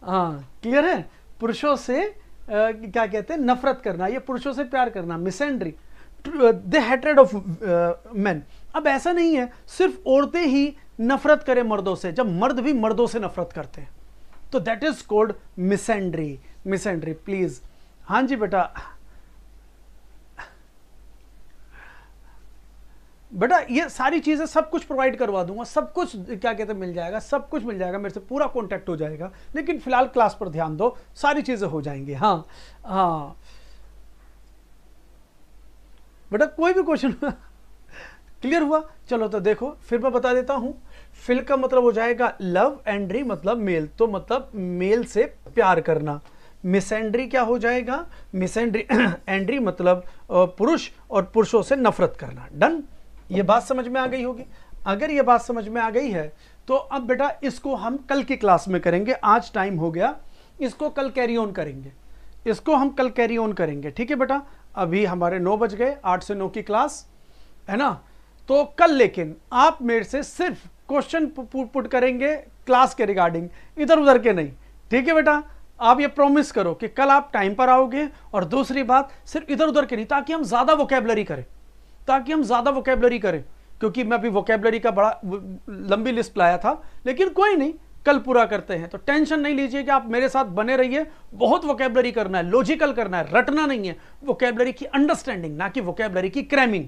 S1: हाँ क्लियर है पुरुषों से आ, क्या कहते हैं नफरत करना या पुरुषों से प्यार करना misandry the hatred of man अब ऐसा नहीं है सिर्फ औरतें ही नफरत करें मर्दों से जब मर्द भी मर्दों से नफरत करते हैं तो that is called misandry misandry please हाँ जी बेटा बेटा ये सारी चीज़ें सब कुछ प्रोवाइड करवा दूंगा सब कुछ क्या कहते हैं मिल जाएगा सब कुछ मिल जाएगा मेरे से पूरा कॉन्टैक्ट हो जाएगा लेकिन फिलहाल क्लास पर ध्यान दो सारी चीज़ें हो जाएंगी हाँ हाँ बेटा कोई भी क्वेश्चन क्लियर [laughs] हुआ चलो तो देखो फिर मैं बता देता हूँ फिल का मतलब हो जाएगा लव एंड्री मतलब मेल तो मतलब मेल से प्यार करना मिसेंड्री क्या हो जाएगा मिसेंड्री एंड्री [clears throat] मतलब पुरुष और पुरुषों से नफरत करना डन ये बात समझ में आ गई होगी अगर ये बात समझ में आ गई है तो अब बेटा इसको हम कल की क्लास में करेंगे आज टाइम हो गया इसको कल कैरी ऑन करेंगे इसको हम कल कैरी ऑन करेंगे ठीक है बेटा अभी हमारे नौ बज गए आठ से नौ की क्लास है ना तो कल लेकिन आप मेरे से सिर्फ क्वेश्चन पुट करेंगे क्लास के रिगार्डिंग इधर उधर के नहीं ठीक है बेटा आप ये प्रॉमिस करो कि कल आप टाइम पर आओगे और दूसरी बात सिर्फ इधर उधर के नहीं ताकि हम ज़्यादा वोकेबलरी करें ताकि हम ज़्यादा वोकेबलरी करें क्योंकि मैं अभी वोकेबलरी का बड़ा लंबी लिस्ट लाया था लेकिन कोई नहीं कल पूरा करते हैं तो टेंशन नहीं लीजिए कि आप मेरे साथ बने रहिए बहुत वोकेबलरी करना है लॉजिकल करना है रटना नहीं है वोकेबलरी की अंडरस्टैंडिंग ना कि वोकेबलरी की क्रैमिंग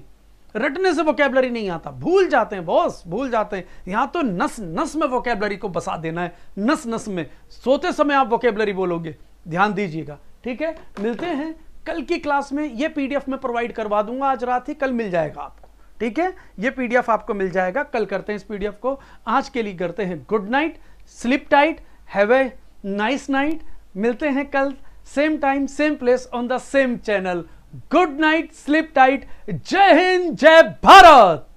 S1: रटने से वोकेबलरी नहीं आता भूल जाते हैं बॉस भूल जाते हैं यहां तो नस नस में वोकेबलरी को बसा देना है नस नस में सोते समय आप वोकेबलरी बोलोगे ध्यान दीजिएगा ठीक है मिलते हैं कल की क्लास में ये पीडीएफ में प्रोवाइड करवा दूंगा आज रात ही कल मिल जाएगा आपको ठीक है ये पीडीएफ आपको मिल जाएगा कल करते हैं इस पीडीएफ को आज के लिए करते हैं good night sleep tight have a nice night मिलते हैं कल same time same place on the same channel good night sleep tight जय हिंद जय भारत